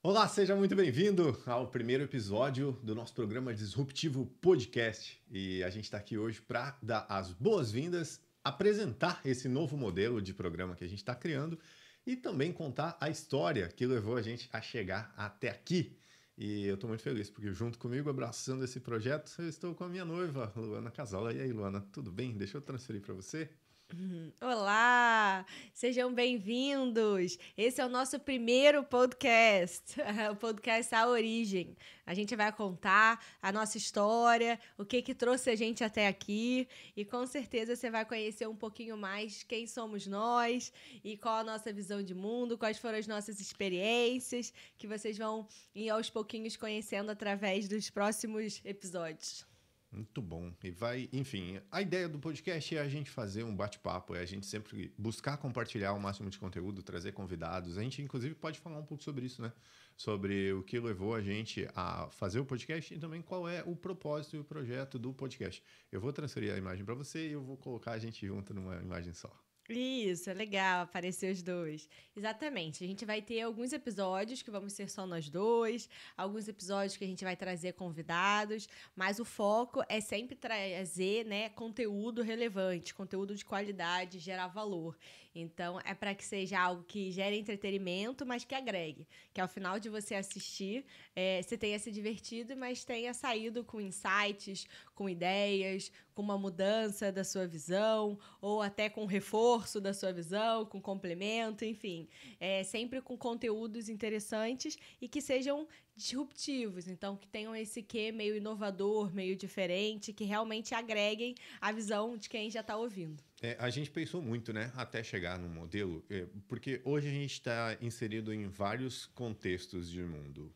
Olá, seja muito bem-vindo ao primeiro episódio do nosso programa Disruptivo Podcast. E a gente está aqui hoje para dar as boas-vindas, apresentar esse novo modelo de programa que a gente está criando e também contar a história que levou a gente a chegar até aqui. E eu estou muito feliz porque, junto comigo, abraçando esse projeto, eu estou com a minha noiva, Luana Casola. E aí, Luana, tudo bem? Deixa eu transferir para você. Uhum. Olá, sejam bem-vindos. Esse é o nosso primeiro podcast, o podcast A Origem. A gente vai contar a nossa história, o que que trouxe a gente até aqui e com certeza você vai conhecer um pouquinho mais quem somos nós e qual a nossa visão de mundo, quais foram as nossas experiências que vocês vão ir aos pouquinhos conhecendo através dos próximos episódios. Muito bom. E vai, enfim, a ideia do podcast é a gente fazer um bate-papo, é a gente sempre buscar compartilhar o máximo de conteúdo, trazer convidados. A gente, inclusive, pode falar um pouco sobre isso, né? Sobre o que levou a gente a fazer o podcast e também qual é o propósito e o projeto do podcast. Eu vou transferir a imagem para você e eu vou colocar a gente junto numa imagem só. Isso, é legal aparecer os dois. Exatamente. A gente vai ter alguns episódios que vamos ser só nós dois, alguns episódios que a gente vai trazer convidados, mas o foco é sempre trazer, né, conteúdo relevante, conteúdo de qualidade, gerar valor. Então, é para que seja algo que gere entretenimento, mas que agregue. Que ao final de você assistir, é, você tenha se divertido, mas tenha saído com insights, com ideias, com uma mudança da sua visão, ou até com reforço da sua visão, com complemento, enfim. É, sempre com conteúdos interessantes e que sejam disruptivos. Então, que tenham esse quê meio inovador, meio diferente, que realmente agreguem a visão de quem já está ouvindo. É, a gente pensou muito, né, até chegar no modelo, é, porque hoje a gente está inserido em vários contextos de mundo.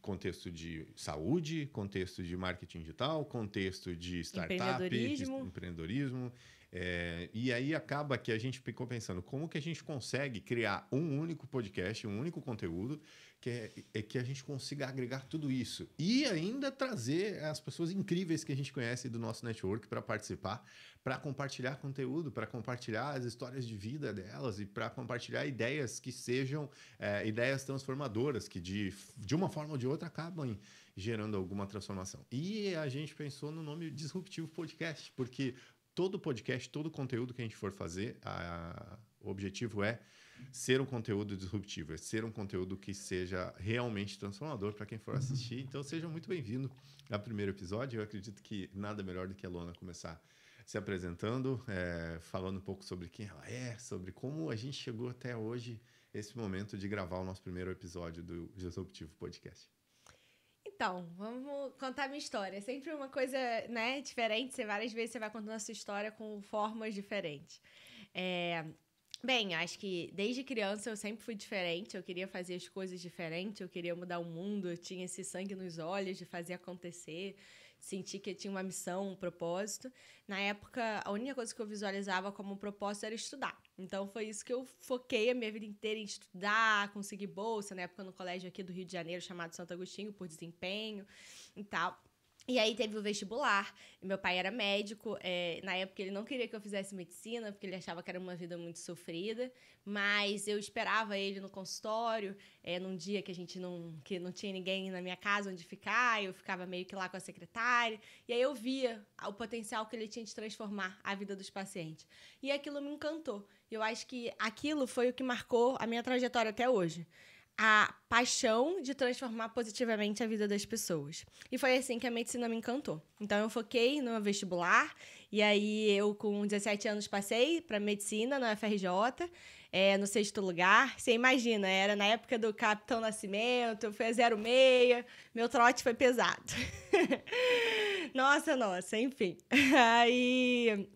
Contexto de saúde, contexto de marketing digital, contexto de startup, empreendedorismo. De empreendedorismo é, e aí acaba que a gente ficou pensando como que a gente consegue criar um único podcast, um único conteúdo, que é, é, que a gente consiga agregar tudo isso e ainda trazer as pessoas incríveis que a gente conhece do nosso network para participar, para compartilhar conteúdo, para compartilhar as histórias de vida delas e para compartilhar ideias que sejam é, ideias transformadoras, que de, de uma forma ou de outra acabam gerando alguma transformação. E a gente pensou no nome Disruptivo Podcast, porque todo podcast, todo conteúdo que a gente for fazer, a, o objetivo é ser um conteúdo disruptivo, é ser um conteúdo que seja realmente transformador para quem for assistir. Então, seja muito bem-vindo ao primeiro episódio. Eu acredito que nada melhor do que a Lona começar se apresentando, é, falando um pouco sobre quem ela é, sobre como a gente chegou até hoje, esse momento de gravar o nosso primeiro episódio do Disruptivo Podcast. Então, vamos contar minha história. É sempre uma coisa, né, diferente. Você, várias vezes você vai contando a sua história com formas diferentes. É... Bem, acho que desde criança eu sempre fui diferente, eu queria fazer as coisas diferentes, eu queria mudar o mundo, eu tinha esse sangue nos olhos de fazer acontecer, senti que eu tinha uma missão, um propósito. Na época, a única coisa que eu visualizava como um propósito era estudar. Então foi isso que eu foquei a minha vida inteira em estudar, conseguir bolsa, na época no colégio aqui do Rio de Janeiro, chamado Santo Agostinho, por desempenho e tal. E aí teve o vestibular. Meu pai era médico. É, na época ele não queria que eu fizesse medicina, porque ele achava que era uma vida muito sofrida. Mas eu esperava ele no consultório, é, num dia que a gente não, que não tinha ninguém na minha casa onde ficar. Eu ficava meio que lá com a secretária. E aí eu via o potencial que ele tinha de transformar a vida dos pacientes. E aquilo me encantou. Eu acho que aquilo foi o que marcou a minha trajetória até hoje. A paixão de transformar positivamente a vida das pessoas. E foi assim que a medicina me encantou. Então eu foquei no vestibular, e aí eu, com 17 anos, passei para medicina na UFRJ, é, no sexto lugar. Você imagina, era na época do Capitão Nascimento, foi a 06, meu trote foi pesado. nossa, nossa, enfim. Aí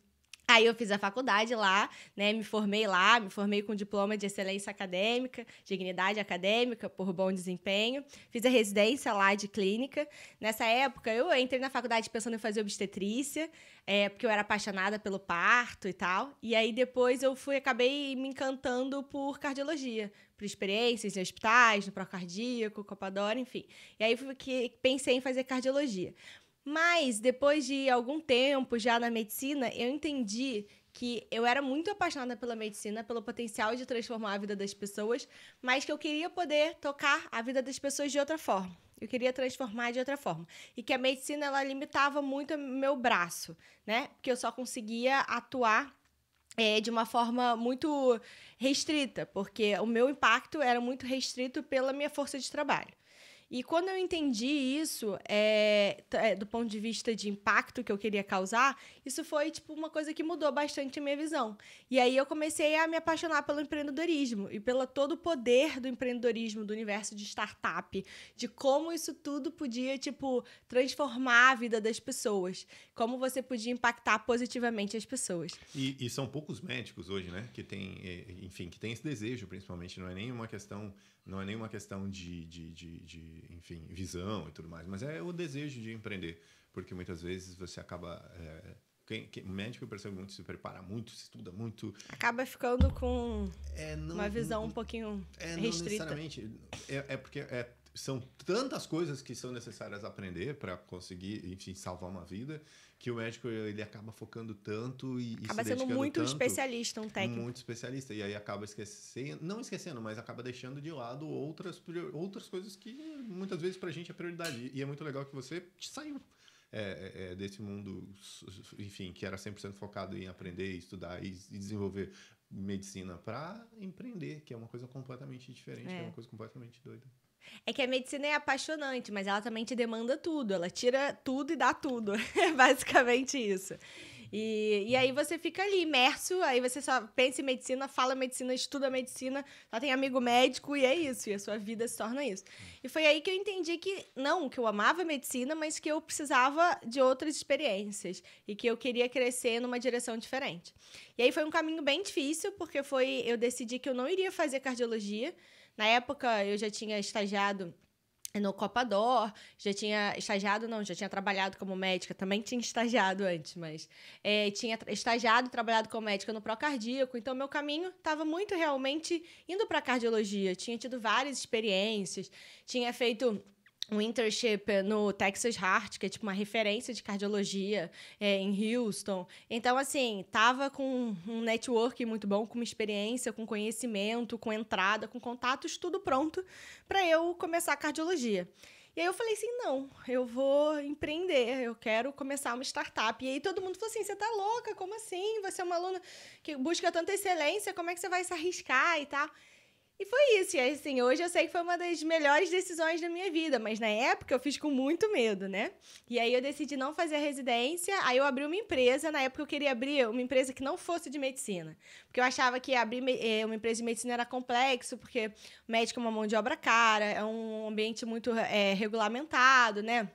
Aí eu fiz a faculdade lá, né? Me formei lá, me formei com diploma de excelência acadêmica, dignidade acadêmica por bom desempenho. Fiz a residência lá de clínica. Nessa época, eu entrei na faculdade pensando em fazer obstetrícia, é, porque eu era apaixonada pelo parto e tal. E aí depois eu fui, acabei me encantando por cardiologia, por experiências em hospitais, no procardíaco, copadora, enfim. E aí fui que pensei em fazer cardiologia. Mas depois de algum tempo já na medicina, eu entendi que eu era muito apaixonada pela medicina, pelo potencial de transformar a vida das pessoas, mas que eu queria poder tocar a vida das pessoas de outra forma. Eu queria transformar de outra forma. E que a medicina ela limitava muito meu braço, né? Porque eu só conseguia atuar é, de uma forma muito restrita, porque o meu impacto era muito restrito pela minha força de trabalho. E quando eu entendi isso, é, é, do ponto de vista de impacto que eu queria causar, isso foi tipo uma coisa que mudou bastante a minha visão. E aí eu comecei a me apaixonar pelo empreendedorismo e pelo todo o poder do empreendedorismo, do universo de startup, de como isso tudo podia tipo transformar a vida das pessoas, como você podia impactar positivamente as pessoas. E, e são poucos médicos hoje, né, que tem, enfim, que tem esse desejo, principalmente não é nenhuma questão não é nenhuma questão de, de, de, de enfim, visão e tudo mais, mas é o desejo de empreender, porque muitas vezes você acaba é, quem, quem, médico, eu percebo muito, se prepara muito, se estuda muito. Acaba ficando com é, não, uma visão um pouquinho é, restrita. Não necessariamente. É, é porque é são tantas coisas que são necessárias aprender para conseguir, enfim, salvar uma vida, que o médico ele acaba focando tanto e acaba se sendo muito tanto, especialista, um técnico. Muito especialista e aí acaba esquecendo, não esquecendo, mas acaba deixando de lado outras outras coisas que muitas vezes para a gente é prioridade. E é muito legal que você saiu é, é, é desse mundo, enfim, que era 100% focado em aprender, estudar e, e desenvolver medicina para empreender, que é uma coisa completamente diferente, é. é uma coisa completamente doida. É que a medicina é apaixonante, mas ela também te demanda tudo. Ela tira tudo e dá tudo. É basicamente isso. E, e aí você fica ali imerso, aí você só pensa em medicina, fala medicina, estuda medicina, só tem amigo médico e é isso, e a sua vida se torna isso. E foi aí que eu entendi que, não, que eu amava medicina, mas que eu precisava de outras experiências e que eu queria crescer numa direção diferente. E aí foi um caminho bem difícil, porque foi eu decidi que eu não iria fazer cardiologia, na época, eu já tinha estagiado no Copador, já tinha estagiado, não, já tinha trabalhado como médica, também tinha estagiado antes, mas é, tinha estagiado e trabalhado como médica no Procardíaco, então meu caminho estava muito realmente indo para cardiologia. Tinha tido várias experiências, tinha feito um internship no Texas Heart, que é tipo uma referência de cardiologia é, em Houston. Então, assim, tava com um network muito bom, com uma experiência, com conhecimento, com entrada, com contatos, tudo pronto para eu começar a cardiologia. E aí eu falei assim, não, eu vou empreender, eu quero começar uma startup. E aí todo mundo falou assim, você tá louca, como assim? Você é uma aluna que busca tanta excelência, como é que você vai se arriscar e tal? Tá? E foi isso. E assim, hoje eu sei que foi uma das melhores decisões da minha vida, mas na época eu fiz com muito medo, né? E aí eu decidi não fazer residência, aí eu abri uma empresa. Na época eu queria abrir uma empresa que não fosse de medicina. Porque eu achava que abrir eh, uma empresa de medicina era complexo, porque médico é uma mão de obra cara, é um ambiente muito é, regulamentado, né?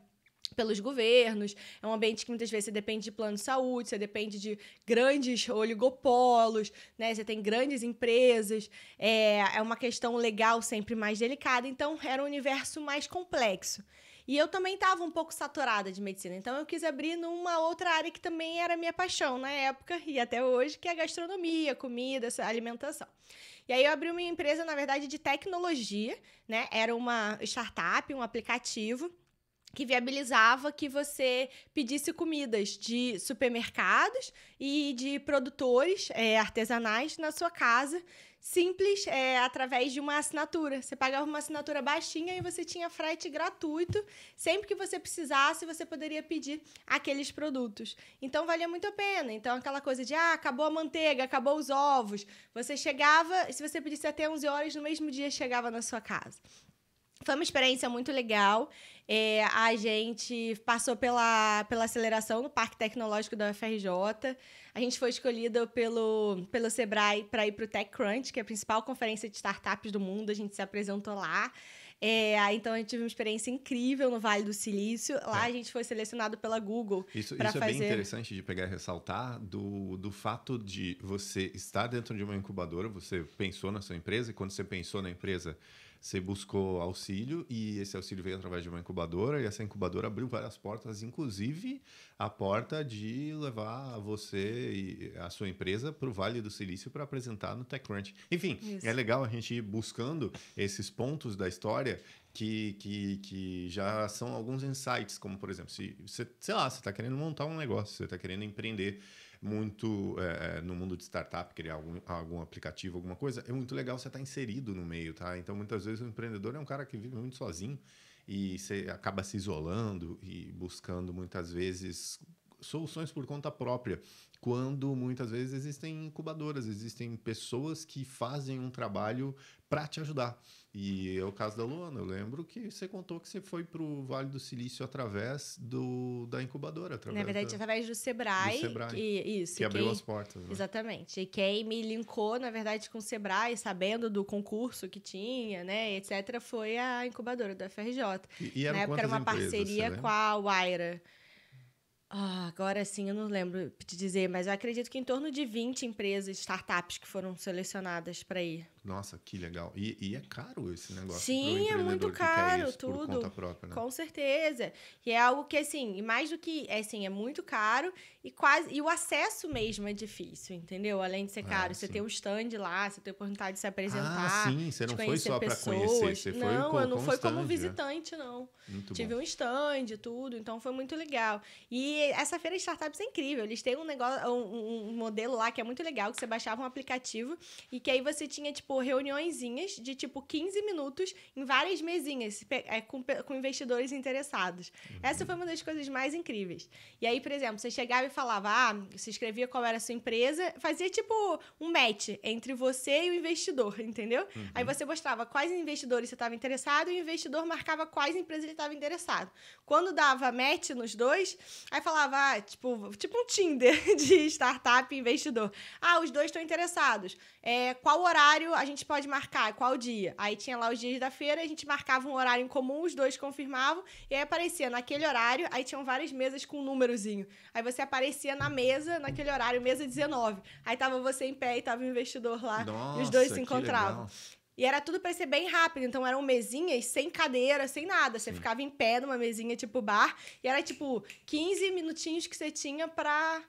pelos governos, é um ambiente que muitas vezes você depende de plano de saúde, você depende de grandes oligopolos, né? Você tem grandes empresas, é, é uma questão legal sempre mais delicada, então era um universo mais complexo. E eu também estava um pouco saturada de medicina, então eu quis abrir numa outra área que também era minha paixão na época e até hoje, que é a gastronomia, comida, alimentação. E aí eu abri uma empresa, na verdade, de tecnologia, né? Era uma startup, um aplicativo que viabilizava que você pedisse comidas de supermercados e de produtores é, artesanais na sua casa, simples, é, através de uma assinatura. Você pagava uma assinatura baixinha e você tinha frete gratuito. Sempre que você precisasse, você poderia pedir aqueles produtos. Então, valia muito a pena. Então, aquela coisa de, ah, acabou a manteiga, acabou os ovos. Você chegava, se você pedisse até 11 horas, no mesmo dia chegava na sua casa. Foi uma experiência muito legal. É, a gente passou pela, pela aceleração no Parque Tecnológico da UFRJ. A gente foi escolhido pelo, pelo Sebrae para ir para o TechCrunch, que é a principal conferência de startups do mundo. A gente se apresentou lá. É, então a gente teve uma experiência incrível no Vale do Silício. Lá é. a gente foi selecionado pela Google. Isso, isso fazer... é bem interessante de pegar e ressaltar do, do fato de você estar dentro de uma incubadora, você pensou na sua empresa, e quando você pensou na empresa, você buscou auxílio e esse auxílio veio através de uma incubadora e essa incubadora abriu várias portas, inclusive a porta de levar você e a sua empresa para o Vale do Silício para apresentar no TechCrunch. Enfim, Isso. é legal a gente ir buscando esses pontos da história que, que, que já são alguns insights, como por exemplo, se você, sei lá, você está querendo montar um negócio, você está querendo empreender muito é, é, no mundo de startup, criar algum, algum aplicativo, alguma coisa, é muito legal você estar tá inserido no meio, tá? Então, muitas vezes o empreendedor é um cara que vive muito sozinho e você acaba se isolando e buscando muitas vezes soluções por conta própria quando muitas vezes existem incubadoras, existem pessoas que fazem um trabalho para te ajudar. E é o caso da Luana. Eu lembro que você contou que você foi para o Vale do Silício através do, da incubadora. Através Na verdade, da, através do Sebrae. Do Sebrae que, isso, que abriu quem, as portas. Né? Exatamente. E quem me linkou, na verdade, com o Sebrae, sabendo do concurso que tinha, né, etc., foi a incubadora da FRJ. E, e era, na época era uma empresas, parceria com a Waira. Ah, agora sim, eu não lembro te dizer, mas eu acredito que em torno de 20 empresas, startups que foram selecionadas para ir nossa, que legal. E, e é caro esse negócio. Sim, é muito caro tudo. Própria, né? Com certeza. E é algo que, assim, mais do que é assim, é muito caro e quase. E o acesso mesmo é difícil, entendeu? Além de ser ah, caro. Ah, você tem um stand lá, você tem a oportunidade de se apresentar. Ah, sim, você não foi só para conhecer, você não, foi. Não, não um como é. visitante, não. Muito Tive bom. um stand e tudo, então foi muito legal. E essa feira de startups é incrível. Eles têm um negócio, um, um modelo lá que é muito legal, que você baixava um aplicativo e que aí você tinha, tipo, tipo, reuniõezinhas de, tipo, 15 minutos em várias mesinhas é, com, com investidores interessados. Uhum. Essa foi uma das coisas mais incríveis. E aí, por exemplo, você chegava e falava, ah, você escrevia qual era a sua empresa, fazia, tipo, um match entre você e o investidor, entendeu? Uhum. Aí você mostrava quais investidores você estava interessado e o investidor marcava quais empresas ele estava interessado. Quando dava match nos dois, aí falava, ah, tipo, tipo um Tinder de startup e investidor. Ah, os dois estão interessados. É, qual horário a a gente pode marcar qual dia. Aí tinha lá os dias da feira, a gente marcava um horário em comum, os dois confirmavam, e aí aparecia naquele horário, aí tinham várias mesas com um númerozinho. Aí você aparecia na mesa, naquele horário, mesa 19. Aí tava você em pé e tava o investidor lá, Nossa, e os dois se encontravam. E era tudo para ser bem rápido, então eram mesinhas sem cadeira, sem nada. Você Sim. ficava em pé numa mesinha tipo bar, e era tipo 15 minutinhos que você tinha para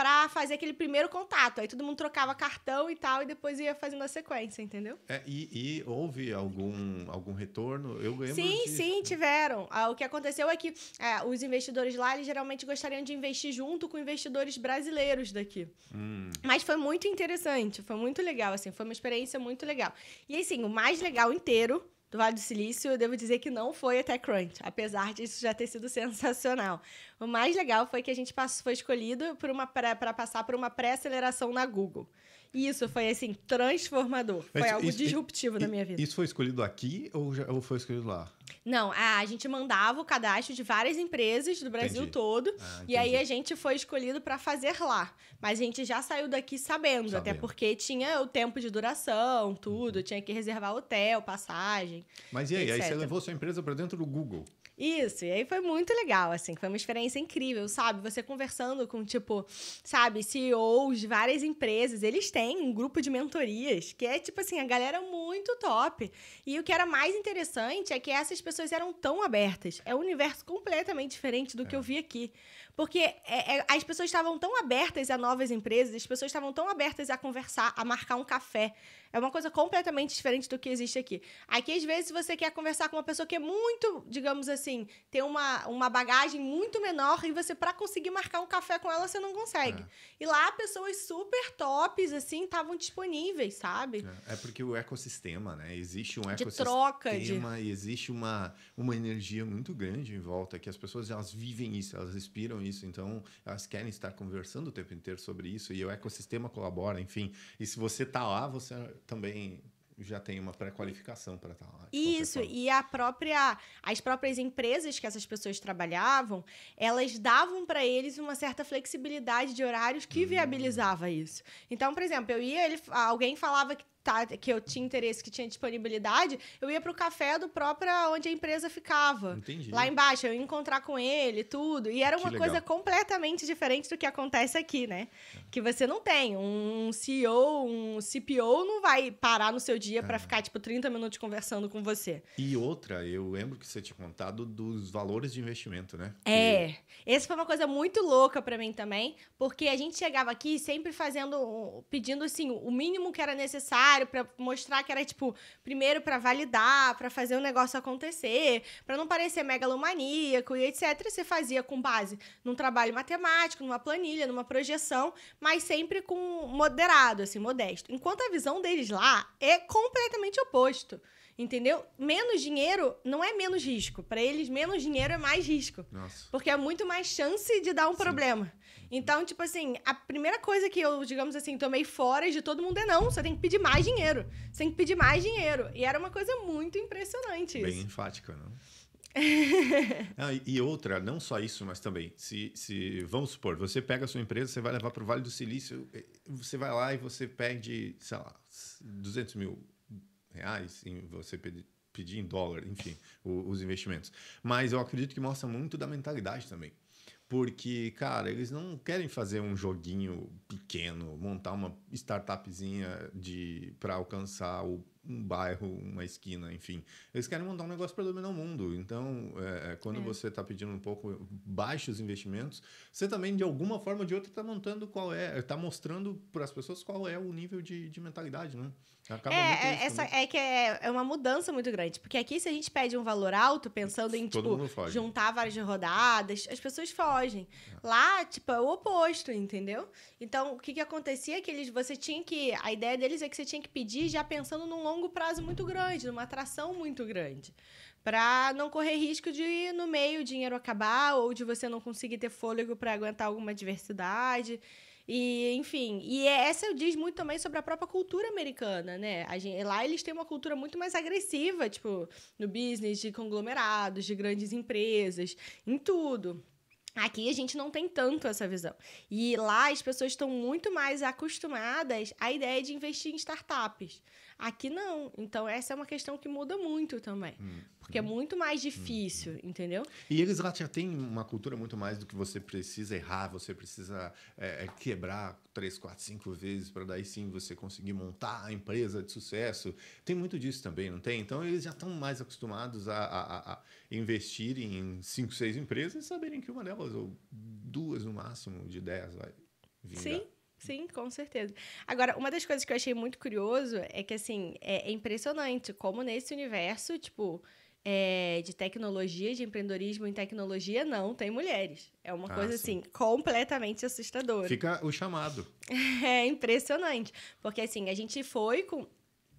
para fazer aquele primeiro contato. Aí todo mundo trocava cartão e tal, e depois ia fazendo a sequência, entendeu? É, e, e, houve algum, algum retorno? Eu lembro Sim, disso. sim, tiveram. Ah, o que aconteceu é que é, os investidores lá, eles geralmente gostariam de investir junto com investidores brasileiros daqui. Hum. Mas foi muito interessante, foi muito legal, assim, foi uma experiência muito legal. E assim, o mais legal inteiro do Vale do Silício, eu devo dizer que não foi até Crunch, apesar disso já ter sido sensacional. O mais legal foi que a gente passou, foi escolhido para passar por uma pré-aceleração na Google. Isso foi assim, transformador. Foi algo isso, disruptivo na minha vida. Isso foi escolhido aqui ou, já, ou foi escolhido lá? Não, a, a, gente mandava o cadastro de várias empresas do Brasil entendi. todo. Ah, e aí a gente foi escolhido para fazer lá. Mas a gente já saiu daqui sabendo, sabendo. até porque tinha o tempo de duração, tudo, uhum. tinha que reservar hotel, passagem. Mas e aí? Etc. Aí você levou sua empresa para dentro do Google? Isso, e aí foi muito legal, assim, foi uma experiência incrível, sabe? Você conversando com, tipo, sabe, CEOs de várias empresas, eles têm um grupo de mentorias, que é, tipo assim, a galera é muito top. E o que era mais interessante é que essas pessoas eram tão abertas. É um universo completamente diferente do é. que eu vi aqui. Porque é, é, as pessoas estavam tão abertas a novas empresas, as pessoas estavam tão abertas a conversar, a marcar um café, é uma coisa completamente diferente do que existe aqui. Aqui, às vezes, você quer conversar com uma pessoa que é muito, digamos assim, tem uma, uma bagagem muito menor e você, para conseguir marcar um café com ela, você não consegue. É. E lá, pessoas super tops, assim, estavam disponíveis, sabe? É. é. porque o ecossistema, né? Existe um de ecossistema. Troca de troca. E existe uma, uma energia muito grande em volta que as pessoas, elas vivem isso, elas respiram isso. Então, elas querem estar conversando o tempo inteiro sobre isso e o ecossistema colabora, enfim. E se você tá lá, você também já tem uma pré-qualificação para estar lá. Isso, e a própria, as próprias empresas que essas pessoas trabalhavam, elas davam para eles uma certa flexibilidade de horários que hum. viabilizava isso. Então, por exemplo, eu ia, ele, alguém falava que tá, que eu tinha interesse, que tinha disponibilidade, eu ia pro café do próprio onde a empresa ficava. Entendi. Lá embaixo, eu ia encontrar com ele, tudo. E era uma coisa completamente diferente do que acontece aqui, né? É. Que você não tem. Um CEO, um CPO não vai parar no seu dia é. para ficar, tipo, 30 minutos conversando com você. E outra, eu lembro que você tinha contado dos valores de investimento, né? É. Que... Essa foi uma coisa muito louca para mim também, porque a gente chegava aqui sempre fazendo, pedindo, assim, o mínimo que era necessário horário para mostrar que era tipo primeiro para validar, para fazer o negócio acontecer, para não parecer megalomaníaco e etc. Você fazia com base num trabalho matemático, numa planilha, numa projeção, mas sempre com moderado, assim, modesto. Enquanto a visão deles lá é completamente oposto. Entendeu? Menos dinheiro não é menos risco. Para eles, menos dinheiro é mais risco. Nossa. Porque é muito mais chance de dar um Sim. problema. Então, tipo assim, a primeira coisa que eu, digamos assim, tomei fora de todo mundo é não, você tem que pedir mais dinheiro. Você tem que pedir mais dinheiro. E era uma coisa muito impressionante Bem enfática, não? Né? ah, e outra, não só isso, mas também, se, se vamos supor, você pega a sua empresa, você vai levar para o Vale do Silício, eh, você vai lá e você perde, sei lá, 200 mil reais, em você pedir, pedir em dólar, enfim, os investimentos. Mas eu acredito que mostra muito da mentalidade também. Porque, cara, eles não querem fazer um joguinho pequeno, montar uma startupzinha de para alcançar o um bairro, uma esquina, enfim. Eles querem montar um negócio para dominar o mundo. Então, é, é quando é. você está pedindo um pouco baixos investimentos, você também, de alguma forma ou de outra, está montando qual é, está mostrando para as pessoas qual é o nível de, de mentalidade, né? Acaba é, é essa, né? é que é, é uma mudança muito grande. Porque aqui, se a gente pede um valor alto, pensando em, tipo, juntar várias rodadas, as pessoas fogem. É. Lá, tipo, é o oposto, entendeu? Então, o que, que acontecia é que eles, você tinha que... A ideia deles é que você tinha que pedir já pensando num longo prazo muito grande, numa atração muito grande. Para não correr risco de, no meio, o dinheiro acabar ou de você não conseguir ter fôlego para aguentar alguma diversidade. E, enfim, e é, essa eu diz muito também sobre a própria cultura americana, né? Gente, lá eles têm uma cultura muito mais agressiva, tipo, no business de conglomerados, de grandes empresas, em tudo. Aqui a gente não tem tanto essa visão. E lá as pessoas estão muito mais acostumadas à ideia de investir em startups. Aqui não. Então, essa é uma questão que muda muito também. Hum, porque é hum, é muito mais hum. difícil, hum, entendeu? E eles lá já têm uma cultura muito mais do que você precisa errar, você precisa é, é quebrar três, quatro, cinco vezes para daí sim você conseguir montar a empresa de sucesso. Tem muito disso também, não tem? Então, eles já estão mais acostumados a, a, a investir em cinco, seis empresas e saberem que uma delas, ou duas no máximo, de dez, vai vingar. Sim. Sim, com certeza. Agora, uma das coisas que eu achei muito curioso é que, assim, é, é impressionante como nesse universo, tipo, é, de tecnologia, de empreendedorismo em tecnologia, não tem mulheres. É uma ah, coisa, sim. assim, completamente assustadora. Fica o chamado. É impressionante. Porque, assim, a gente foi com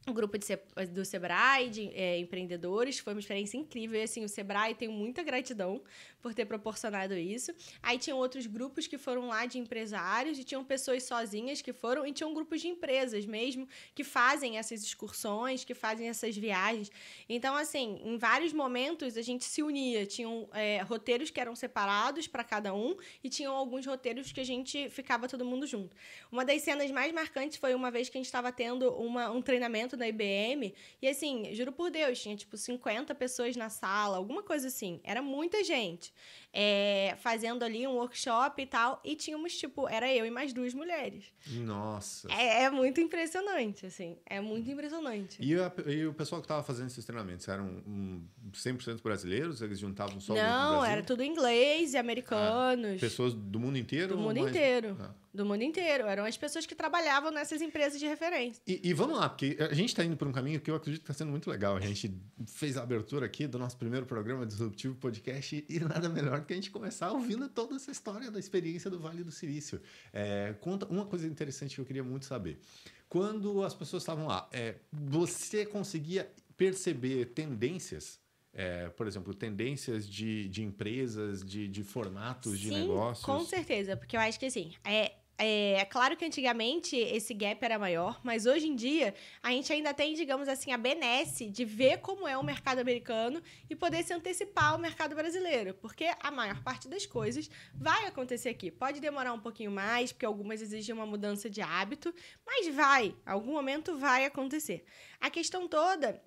um grupo de, eh, do Sebrae, de é, empreendedores, foi uma experiência incrível. E, assim, o Sebrae tem muita gratidão por ter proporcionado isso. Aí tinham outros grupos que foram lá de empresários e tinham pessoas sozinhas que foram e tinham grupos de empresas mesmo que fazem essas excursões, que fazem essas viagens. Então, assim, em vários momentos a gente se unia. Tinham é, roteiros que eram separados para cada um e tinham alguns roteiros que a gente ficava todo mundo junto. Uma das cenas mais marcantes foi uma vez que a gente estava tendo uma, um treinamento evento da IBM. E assim, juro por Deus, tinha tipo 50 pessoas na sala, alguma coisa assim. Era muita gente é, fazendo ali um workshop e tal. E tínhamos, tipo, era eu e mais duas mulheres. Nossa. É, é muito impressionante, assim. É muito impressionante. E, a, e, o pessoal que tava fazendo esses treinamentos eram um, 100% brasileiros? Eles juntavam só Não, era tudo inglês e americanos. Ah, pessoas do mundo inteiro? Do mundo mais... inteiro. Ah. Do mundo inteiro. Eram as pessoas que trabalhavam nessas empresas de referência. E, e vamos lá, porque a gente está indo por um caminho que eu acredito que está sendo muito legal. A gente fez a abertura aqui do nosso primeiro programa Disruptivo Podcast e nada melhor que a gente começar ouvindo toda essa história da experiência do Vale do Silício. É, conta uma coisa interessante que eu queria muito saber. Quando as pessoas estavam lá, é, você conseguia perceber tendências é, por exemplo, tendências de, de empresas, de, de formatos Sim, de negócios? Com certeza, porque eu acho que assim, é, é, é, claro que antigamente esse gap era maior, mas hoje em dia a gente ainda tem, digamos assim, a benesse de ver como é o mercado americano e poder se antecipar ao mercado brasileiro, porque a maior parte das coisas vai acontecer aqui. Pode demorar um pouquinho mais, porque algumas exigem uma mudança de hábito, mas vai, algum momento vai acontecer. A questão toda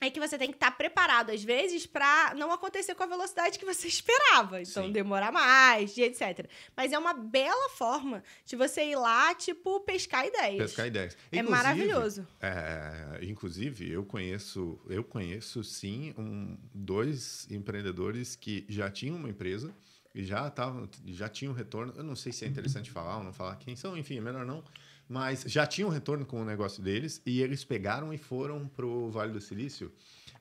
é que você tem que estar tá preparado, às vezes, para não acontecer com a velocidade que você esperava. Então, Sim. demorar mais, etc. Mas é uma bela forma de você ir lá, tipo, pescar ideias. Pescar ideias. É maravilhoso. É, inclusive, eu conheço, eu conheço sim um, dois empreendedores que já tinham uma empresa e já, já tinham retorno. Eu não sei se é interessante falar ou não falar quem são, enfim, é melhor não. Mas já tinham um retorno com o negócio deles e eles pegaram e foram para o Vale do Silício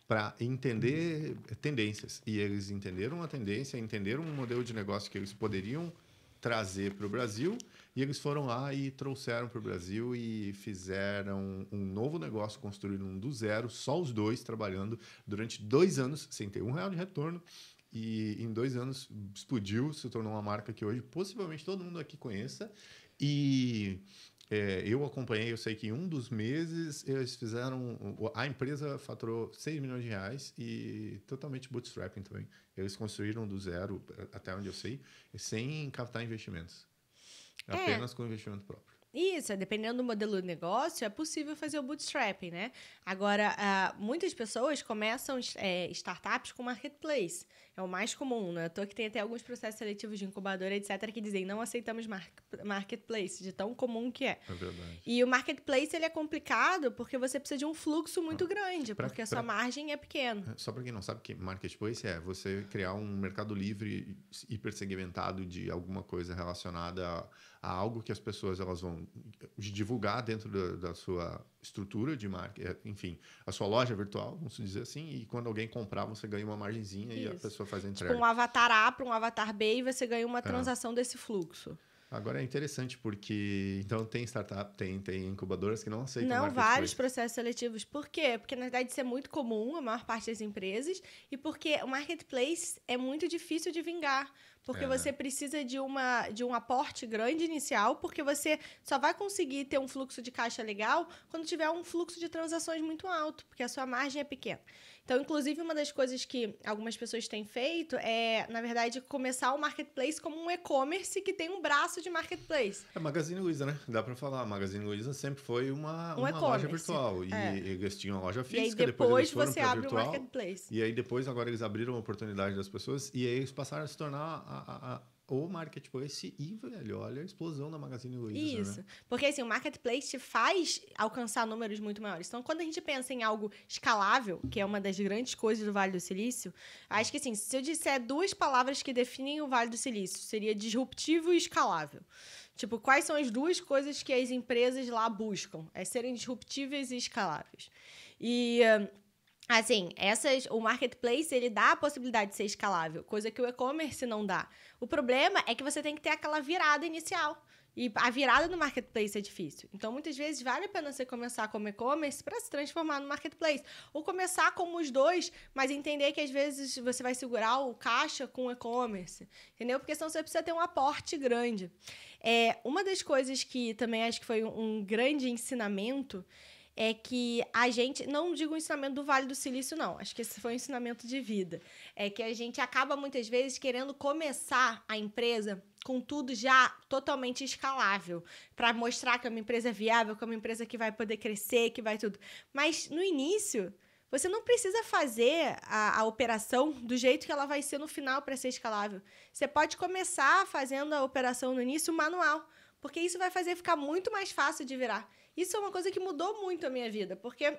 para entender tendências. E eles entenderam a tendência, entenderam um modelo de negócio que eles poderiam trazer para o Brasil e eles foram lá e trouxeram para o Brasil e fizeram um novo negócio, construíram um do zero, só os dois trabalhando durante dois anos sem ter um real de retorno. E em dois anos explodiu, se tornou uma marca que hoje possivelmente todo mundo aqui conheça. E é, eu acompanhei, eu sei que em um dos meses eles fizeram. A empresa faturou 6 milhões de reais e totalmente bootstrapping também. Eles construíram do zero, é, até onde eu sei, sem captar investimentos. É. Apenas com investimento próprio. Isso, é, dependendo do modelo de negócio, é possível fazer o bootstrapping, né? Agora, ah, muitas pessoas começam é, startups com marketplace. É o mais comum, né? Tô que tem até alguns processos seletivos de incubadora, etc, que dizem não aceitamos mar marketplace, de tão comum que é. É verdade. E o marketplace ele é complicado porque você precisa de um fluxo muito ah, grande, pra, porque a sua margem é pequena. É, só para quem não sabe que é marketplace é você criar um mercado livre hipersegmentado de alguma coisa relacionada a, a algo que as pessoas elas vão divulgar dentro da, da sua estrutura de marketing, é, enfim, a sua loja virtual, vamos dizer assim, e quando alguém comprar, você ganha uma margenzinha Isso. e a pessoa pessoa faz a tipo, entrega. Tipo um avatar A para um avatar B e você ganha uma é. transação desse fluxo. Agora é interessante porque então tem startup, tem, tem incubadoras que não aceitam Não, vários processos seletivos. Por quê? Porque na verdade isso é muito comum a maior parte das empresas e porque o marketplace é muito difícil de vingar, porque é. você precisa de uma de um aporte grande inicial, porque você só vai conseguir ter um fluxo de caixa legal quando tiver um fluxo de transações muito alto, porque a sua margem é pequena. Então, inclusive, uma das coisas que algumas pessoas têm feito é, na verdade, começar o marketplace como um e-commerce que tem um braço de marketplace. É Magazine Luiza, né? Dá para falar. A Magazine Luiza sempre foi uma, um uma loja virtual. É. E eles tinham uma loja física, e aí depois, depois eles foram você abre virtual, o marketplace. E aí depois, agora eles abriram a oportunidade das pessoas e aí eles passaram a se tornar a, a o marketplace e, velho, olha a explosão da Magazine Luiza. Né? Isso. Né? Porque assim, o marketplace te faz alcançar números muito maiores. Então, quando a gente pensa em algo escalável, que é uma das grandes coisas do Vale do Silício, acho que assim, se eu disser duas palavras que definem o Vale do Silício, seria disruptivo e escalável. Tipo, quais são as duas coisas que as empresas lá buscam? É serem disruptivas e escaláveis. E. Uh, Assim, essas, o marketplace ele dá a possibilidade de ser escalável, coisa que o e-commerce não dá. O problema é que você tem que ter aquela virada inicial. E a virada no marketplace é difícil. Então, muitas vezes, vale a pena você começar como e-commerce para se transformar no marketplace. Ou começar como os dois, mas entender que às vezes você vai segurar o caixa com o e-commerce. Entendeu? Porque senão você precisa ter um aporte grande. É, uma das coisas que também acho que foi um grande ensinamento é que a gente, não digo o ensinamento do Vale do Silício, não, acho que esse foi um ensinamento de vida. É que a gente acaba muitas vezes querendo começar a empresa com tudo já totalmente escalável, para mostrar que é uma empresa viável, que é uma empresa que vai poder crescer, que vai tudo. Mas no início, você não precisa fazer a, a, operação do jeito que ela vai ser no final para ser escalável. Você pode começar fazendo a operação no início manual, porque isso vai fazer ficar muito mais fácil de virar. Isso é uma coisa que mudou muito a minha vida, porque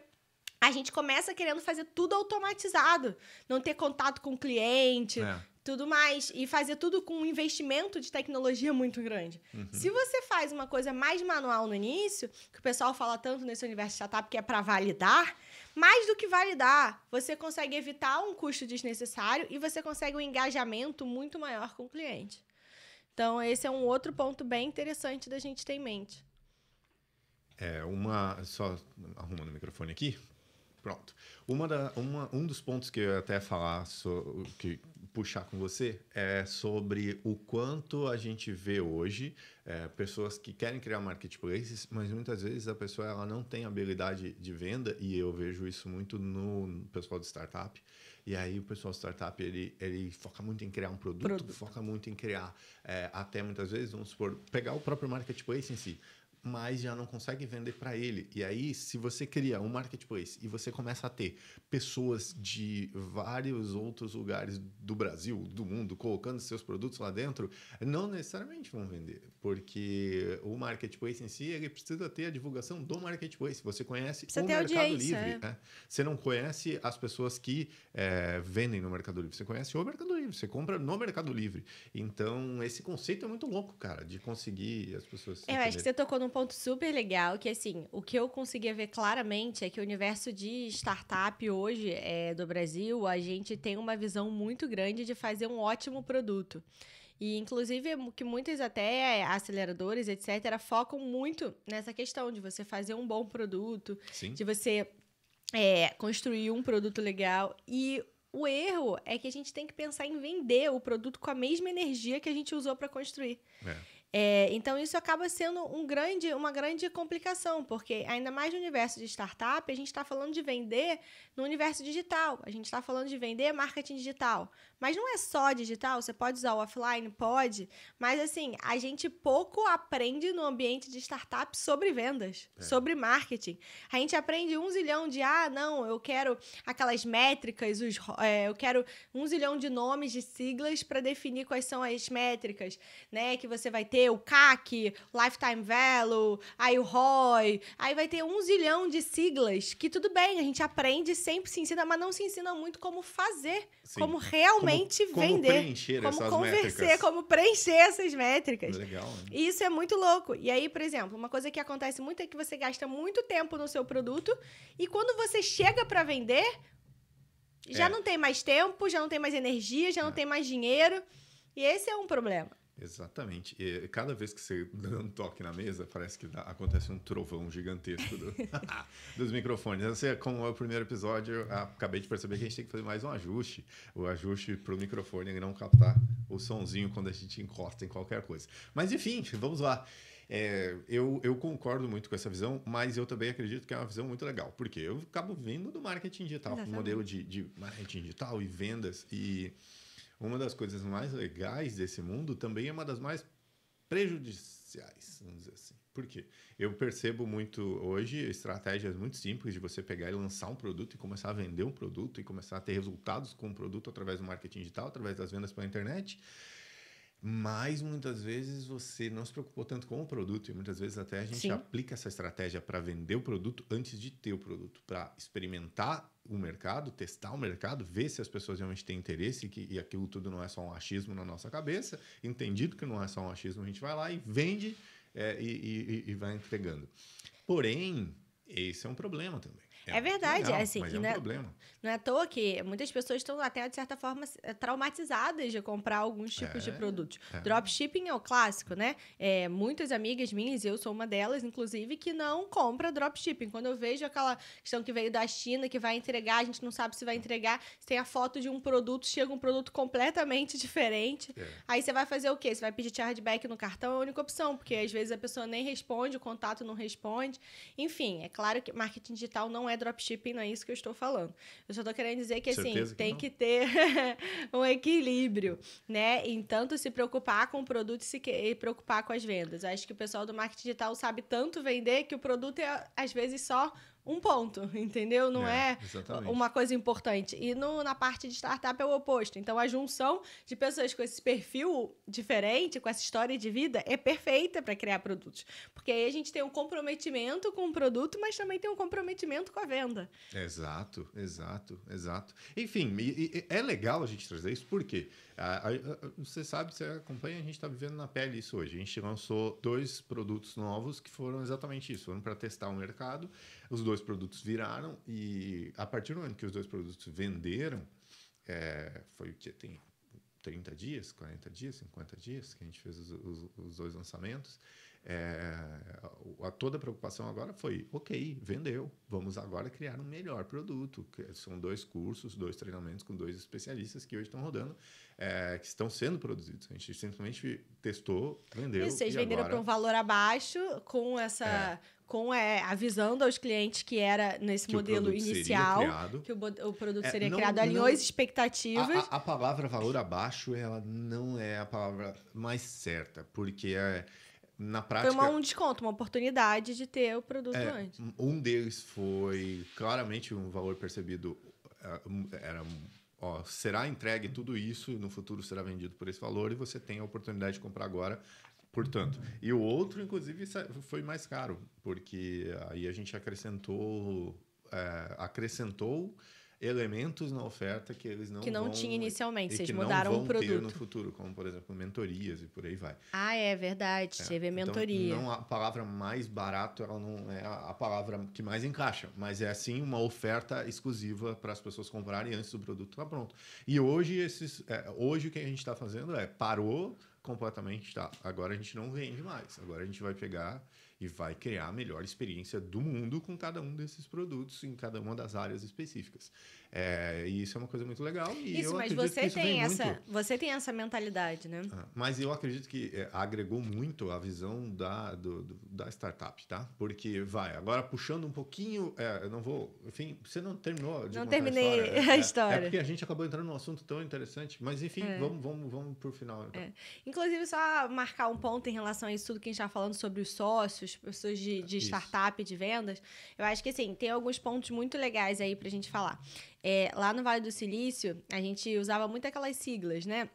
a gente começa querendo fazer tudo automatizado, não ter contato com o cliente, é. tudo mais, e fazer tudo com um investimento de tecnologia muito grande. Uhum. Se você faz uma coisa mais manual no início, que o pessoal fala tanto nesse universo startup que é para validar, mais do que validar, você consegue evitar um custo desnecessário e você consegue um engajamento muito maior com o cliente. Então, esse é um outro ponto bem interessante da gente ter em mente. É, uma. Só arrumando o microfone aqui. Pronto. Uma da, uma, um dos pontos que eu ia até falar, so, que puxar com você, é sobre o quanto a gente vê hoje é, pessoas que querem criar marketplaces, mas muitas vezes a pessoa ela não tem habilidade de venda, e eu vejo isso muito no pessoal de startup. E aí o pessoal de startup ele, ele foca muito em criar um produto, produto. foca muito em criar, é, até muitas vezes, vamos supor, pegar o próprio marketplace em si mas já não consegue vender para ele. E aí, se você cria um marketplace e você começa a ter pessoas de vários outros lugares do Brasil, do mundo, colocando seus produtos lá dentro, não necessariamente vão vender, porque o marketplace em si ele precisa ter a divulgação do marketplace. Você conhece precisa o Mercado Livre, é. né? você não conhece as pessoas que é, vendem no Mercado Livre, você conhece o Mercado Livre, você compra no Mercado Livre. Então, esse conceito é muito louco, cara, de conseguir as pessoas. É, eu acho que você tocou num ponto super legal que, assim, o que eu conseguia ver claramente é que o universo de startup hoje é, do Brasil, a gente tem uma visão muito grande de fazer um ótimo produto. E, inclusive, é que muitas até aceleradores, etc., focam muito nessa questão de você fazer um bom produto, Sim. de você é, construir um produto legal. E o erro é que a gente tem que pensar em vender o produto com a mesma energia que a gente usou para construir. É. É, então, isso acaba sendo um grande, uma grande complicação, porque ainda mais no universo de startup, a gente está falando de vender no universo digital, a gente está falando de vender marketing digital, mas não é só digital, você pode usar o offline? Pode. Mas assim, a gente pouco aprende no ambiente de startup sobre vendas, é. sobre marketing. A gente aprende um zilhão de, ah, não, eu quero aquelas métricas, os, é, eu quero um zilhão de nomes de siglas para definir quais são as métricas, né? Que você vai ter o CAC, Lifetime Value, aí o ROI, aí vai ter um zilhão de siglas que tudo bem, a gente aprende, sempre se ensina, mas não se ensina muito como fazer, Sim. como realmente realmente como, como vender. Preencher como essas convencer, métricas. como preencher essas métricas. Legal. E isso é muito louco. E aí, por exemplo, uma coisa que acontece muito é que você gasta muito tempo no seu produto e quando você chega para vender, já é. não tem mais tempo, já não tem mais energia, já é. não tem mais dinheiro. E esse é um problema. Exatamente. E cada vez que você dá um toque na mesa, parece que dá, acontece um trovão gigantesco do, dos microfones. você como é o primeiro episódio, acabei de perceber que a gente tem que fazer mais um ajuste. O ajuste para o microfone não captar o sonzinho quando a gente encosta em qualquer coisa. Mas enfim, vamos lá. É, eu, eu, concordo muito com essa visão, mas eu também acredito que é uma visão muito legal, porque eu acabo vindo do marketing digital, Exatamente. modelo de, de marketing digital e vendas e uma das coisas mais legais desse mundo também é uma das mais prejudiciais, vamos dizer assim. Por quê? Eu percebo muito hoje estratégias muito simples de você pegar e lançar um produto e começar a vender um produto e começar a ter resultados com o um produto através do marketing digital, através das vendas pela internet. Mas muitas vezes você não se preocupou tanto com o produto, e muitas vezes até a gente Sim. aplica essa estratégia para vender o produto antes de ter o produto, para experimentar o mercado, testar o mercado, ver se as pessoas realmente têm interesse e que e aquilo tudo não é só um achismo na nossa cabeça. Entendido que não é só um achismo, a gente vai lá e vende é, e, e, e vai entregando. Porém, esse é um problema também. É, é verdade, legal, assim, mas é um não, é problema. não é à toa que muitas pessoas estão até, de certa forma, eh, traumatizadas de comprar alguns é, tipos é, de produtos. É. Dropshipping é o clássico, né? É, muitas amigas minhas, eu sou uma delas, inclusive, que não compra dropshipping. Quando eu vejo aquela questão que veio da China, que vai entregar, a gente não sabe se vai entregar, se tem a foto de um produto, chega um produto completamente diferente. Aí você vai fazer o quê? Você vai pedir chargeback no cartão, é a única opção, porque às vezes a pessoa nem responde, o contato não responde. Enfim, é claro que marketing digital não é é dropshipping, não é isso que eu estou falando. Eu só estou querendo dizer que, assim, que tem não. que ter um equilíbrio, né? Em tanto se preocupar com o produto e se preocupar com as vendas. Eu acho que o pessoal do marketing digital sabe tanto vender que o produto é, às vezes, só um ponto, entendeu? Não é, é uma coisa importante. E no, na parte de startup é o oposto. Então, a junção de pessoas com esse perfil diferente, com essa história de vida, é perfeita para criar produtos. Porque aí a gente tem um comprometimento com o produto, mas também tem um comprometimento com a venda. Exato, exato, exato. Enfim, e, e, é legal a gente trazer isso, porque você sabe, você acompanha, a gente está vivendo na pele isso hoje. A gente lançou dois produtos novos que foram exatamente isso, foram para testar o mercado. Os dois produtos viraram e a partir do momento que os dois produtos venderam, é, foi o que tem 30 dias, 40 dias, 50 dias que a gente fez os, os, os dois lançamentos. É, a toda a preocupação agora foi, ok, vendeu, vamos agora criar um melhor produto. São dois cursos, dois treinamentos com dois especialistas que hoje estão rodando, é, que estão sendo produzidos. A gente simplesmente testou, vendeu. E vocês e venderam agora... por um valor abaixo com essa. É com é, avisando aos clientes que era nesse que modelo inicial que o, o produto é, seria não, criado, alinhou não, as expectativas. A, a, a, palavra valor abaixo, ela não é a palavra mais certa, porque é, na prática. Foi uma, um desconto, uma oportunidade de ter o produto é, antes. Um deles foi claramente um valor percebido. É, era. Ó, será entregue tudo isso no futuro será vendido por esse valor e você tem a oportunidade de comprar agora portanto. E o outro, inclusive, foi mais caro, porque aí a gente acrescentou, é, acrescentou elementos na oferta que eles não que não vão, tinha inicialmente, vocês mudaram não vão o produto ter no futuro, como por exemplo mentorias e por aí vai. Ah, é verdade, é. teve então, mentoria. Então, não a palavra mais barato, ela não é a palavra que mais encaixa, mas é assim uma oferta exclusiva para as pessoas comprarem antes do produto estar tá pronto. E hoje esses, é, hoje o que a gente está fazendo é parou completamente, tá? Agora a gente não vende mais. Agora a gente vai pegar e vai criar a melhor experiência do mundo com cada um desses produtos em cada uma das áreas específicas. É, e isso é uma coisa muito legal. E isso, mas você isso tem essa, muito. você tem essa mentalidade, né? Ah, mas eu acredito que é, agregou muito a visão da, do, do, da startup, tá? Porque vai, agora puxando um pouquinho, é, eu não vou, enfim, você não terminou de Não terminei a né? história. A é, história. É, porque a gente acabou entrando num assunto tão interessante, mas enfim, é. vamos, vamos, vamos pro final. Então. Inclusive, só marcar um ponto em relação a isso tudo que a gente está falando sobre os sócios, pessoas de, de startup, de vendas. Eu acho que assim, tem alguns pontos muito legais aí pra gente falar. É, lá no Vale do Silício, a gente usava muito aquelas siglas, né?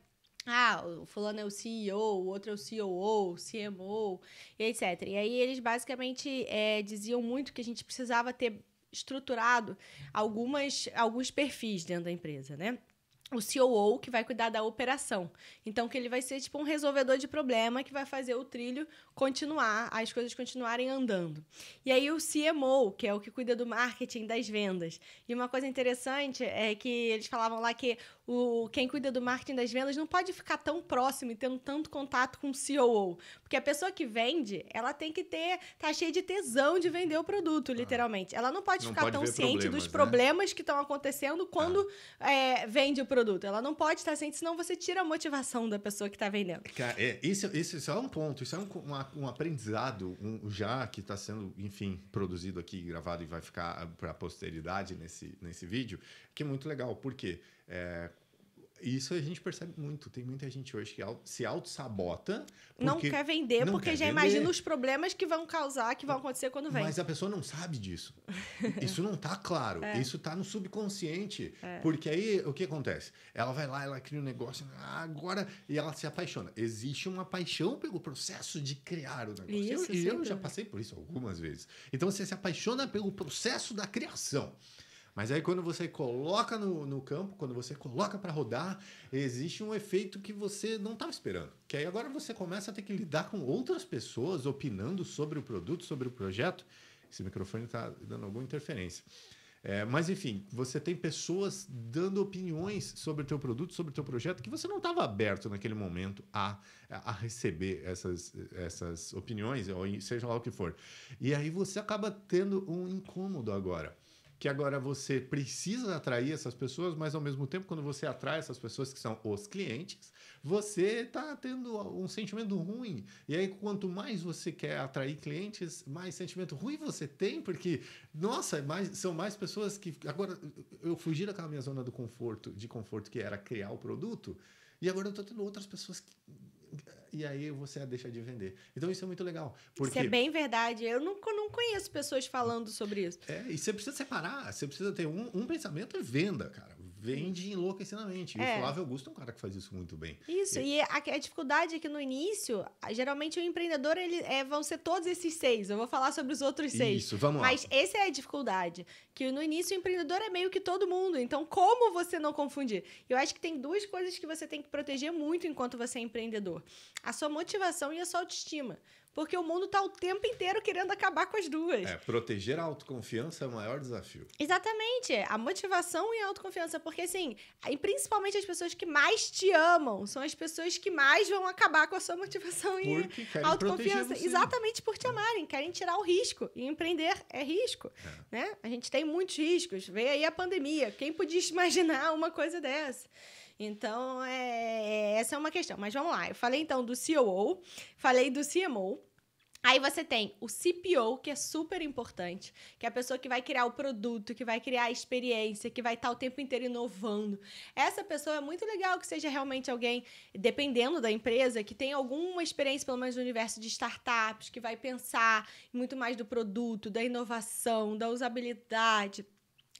Ah, o fulano é o CEO, o outro é o COO, CMO, etc. E aí eles basicamente é, diziam muito que a gente precisava ter estruturado algumas, alguns perfis dentro da empresa, né? o COO que vai cuidar da operação. Então, que ele vai ser tipo um resolvedor de problema que vai fazer o trilho continuar, as coisas continuarem andando. E aí o CMO, que é o que cuida do marketing, das vendas. E uma coisa interessante é que eles falavam lá que o quem cuida do marketing das vendas não pode ficar tão próximo e tendo tanto contato com o COO, porque a pessoa que vende, ela tem que ter. tá cheia de tesão de vender o produto, ah. literalmente. Ela não pode não ficar pode tão ciente problemas, dos problemas né? que estão acontecendo quando ah. é, vende o produto. Ela não pode estar ciente, senão você tira a motivação da pessoa que está vendendo. Cara, é, é isso isso é um ponto, isso é um, um, um aprendizado um, já que está sendo, enfim, produzido aqui, gravado e vai ficar para a posteridade nesse, nesse vídeo, que é muito legal. Por quê? É, isso a gente percebe muito. Tem muita gente hoje que se auto-sabota. Não quer vender, não porque quer já vender. imagina os problemas que vão causar, que vão acontecer quando vem. Mas a pessoa não sabe disso. Isso não tá claro. É. Isso tá no subconsciente. É. Porque aí o que acontece? Ela vai lá, ela cria um negócio, ah, agora. E ela se apaixona. Existe uma paixão pelo processo de criar o negócio. Isso, eu, eu já passei por isso algumas vezes. Então você se apaixona pelo processo da criação. Mas aí quando você coloca no, no campo, quando você coloca para rodar, existe um efeito que você não estava esperando. Que aí agora você começa a ter que lidar com outras pessoas opinando sobre o produto, sobre o projeto. Esse microfone está dando alguma interferência. É, mas enfim, você tem pessoas dando opiniões sobre o teu produto, sobre o teu projeto, que você não estava aberto naquele momento a, a receber essas, essas opiniões, ou seja lá o que for. E aí você acaba tendo um incômodo agora que agora você precisa atrair essas pessoas, mas ao mesmo tempo, quando você atrai essas pessoas que são os clientes, você está tendo um sentimento ruim. E aí, quanto mais você quer atrair clientes, mais sentimento ruim você tem, porque, nossa, é mais, são mais pessoas que. Agora, eu fugi daquela minha zona do conforto, de conforto que era criar o produto. E agora eu estou tendo outras pessoas que e aí você deixa de vender. Então isso é muito legal. Porque... Isso é bem verdade. Eu não, não conheço pessoas falando sobre isso. É, e você precisa separar, você precisa ter um, um pensamento é venda, cara vende enlouquecidamente. É. O Flávio Augusto é um cara que faz isso muito bem. Isso, e, e a, a, dificuldade é que no início, geralmente o empreendedor, ele, é, vão ser todos esses seis. Eu vou falar sobre os outros seis. Isso, vamos Mas lá. Mas essa é a dificuldade. Que no início o empreendedor é meio que todo mundo. Então, como você não confundir? Eu acho que tem duas coisas que você tem que proteger muito enquanto você é empreendedor: a sua motivação e a sua autoestima porque o mundo está o tempo inteiro querendo acabar com as duas. É, proteger a autoconfiança é o maior desafio. Exatamente, a motivação e a autoconfiança, porque assim, principalmente as pessoas que mais te amam são as pessoas que mais vão acabar com a sua motivação porque e autoconfiança, exatamente por te é. amarem, querem tirar o risco e empreender é risco, é. né? A gente tem muitos riscos, veio aí a pandemia, quem podia imaginar uma coisa dessa? Então, é, essa é uma questão. Mas vamos lá. Eu falei então do CEO, falei do CMO, Aí você tem o CPO, que é super importante, que é a pessoa que vai criar o produto, que vai criar a experiência, que vai estar tá o tempo inteiro inovando. Essa pessoa é muito legal que seja realmente alguém, dependendo da empresa, que tem alguma experiência, pelo menos no universo de startups, que vai pensar muito mais do produto, da inovação, da usabilidade,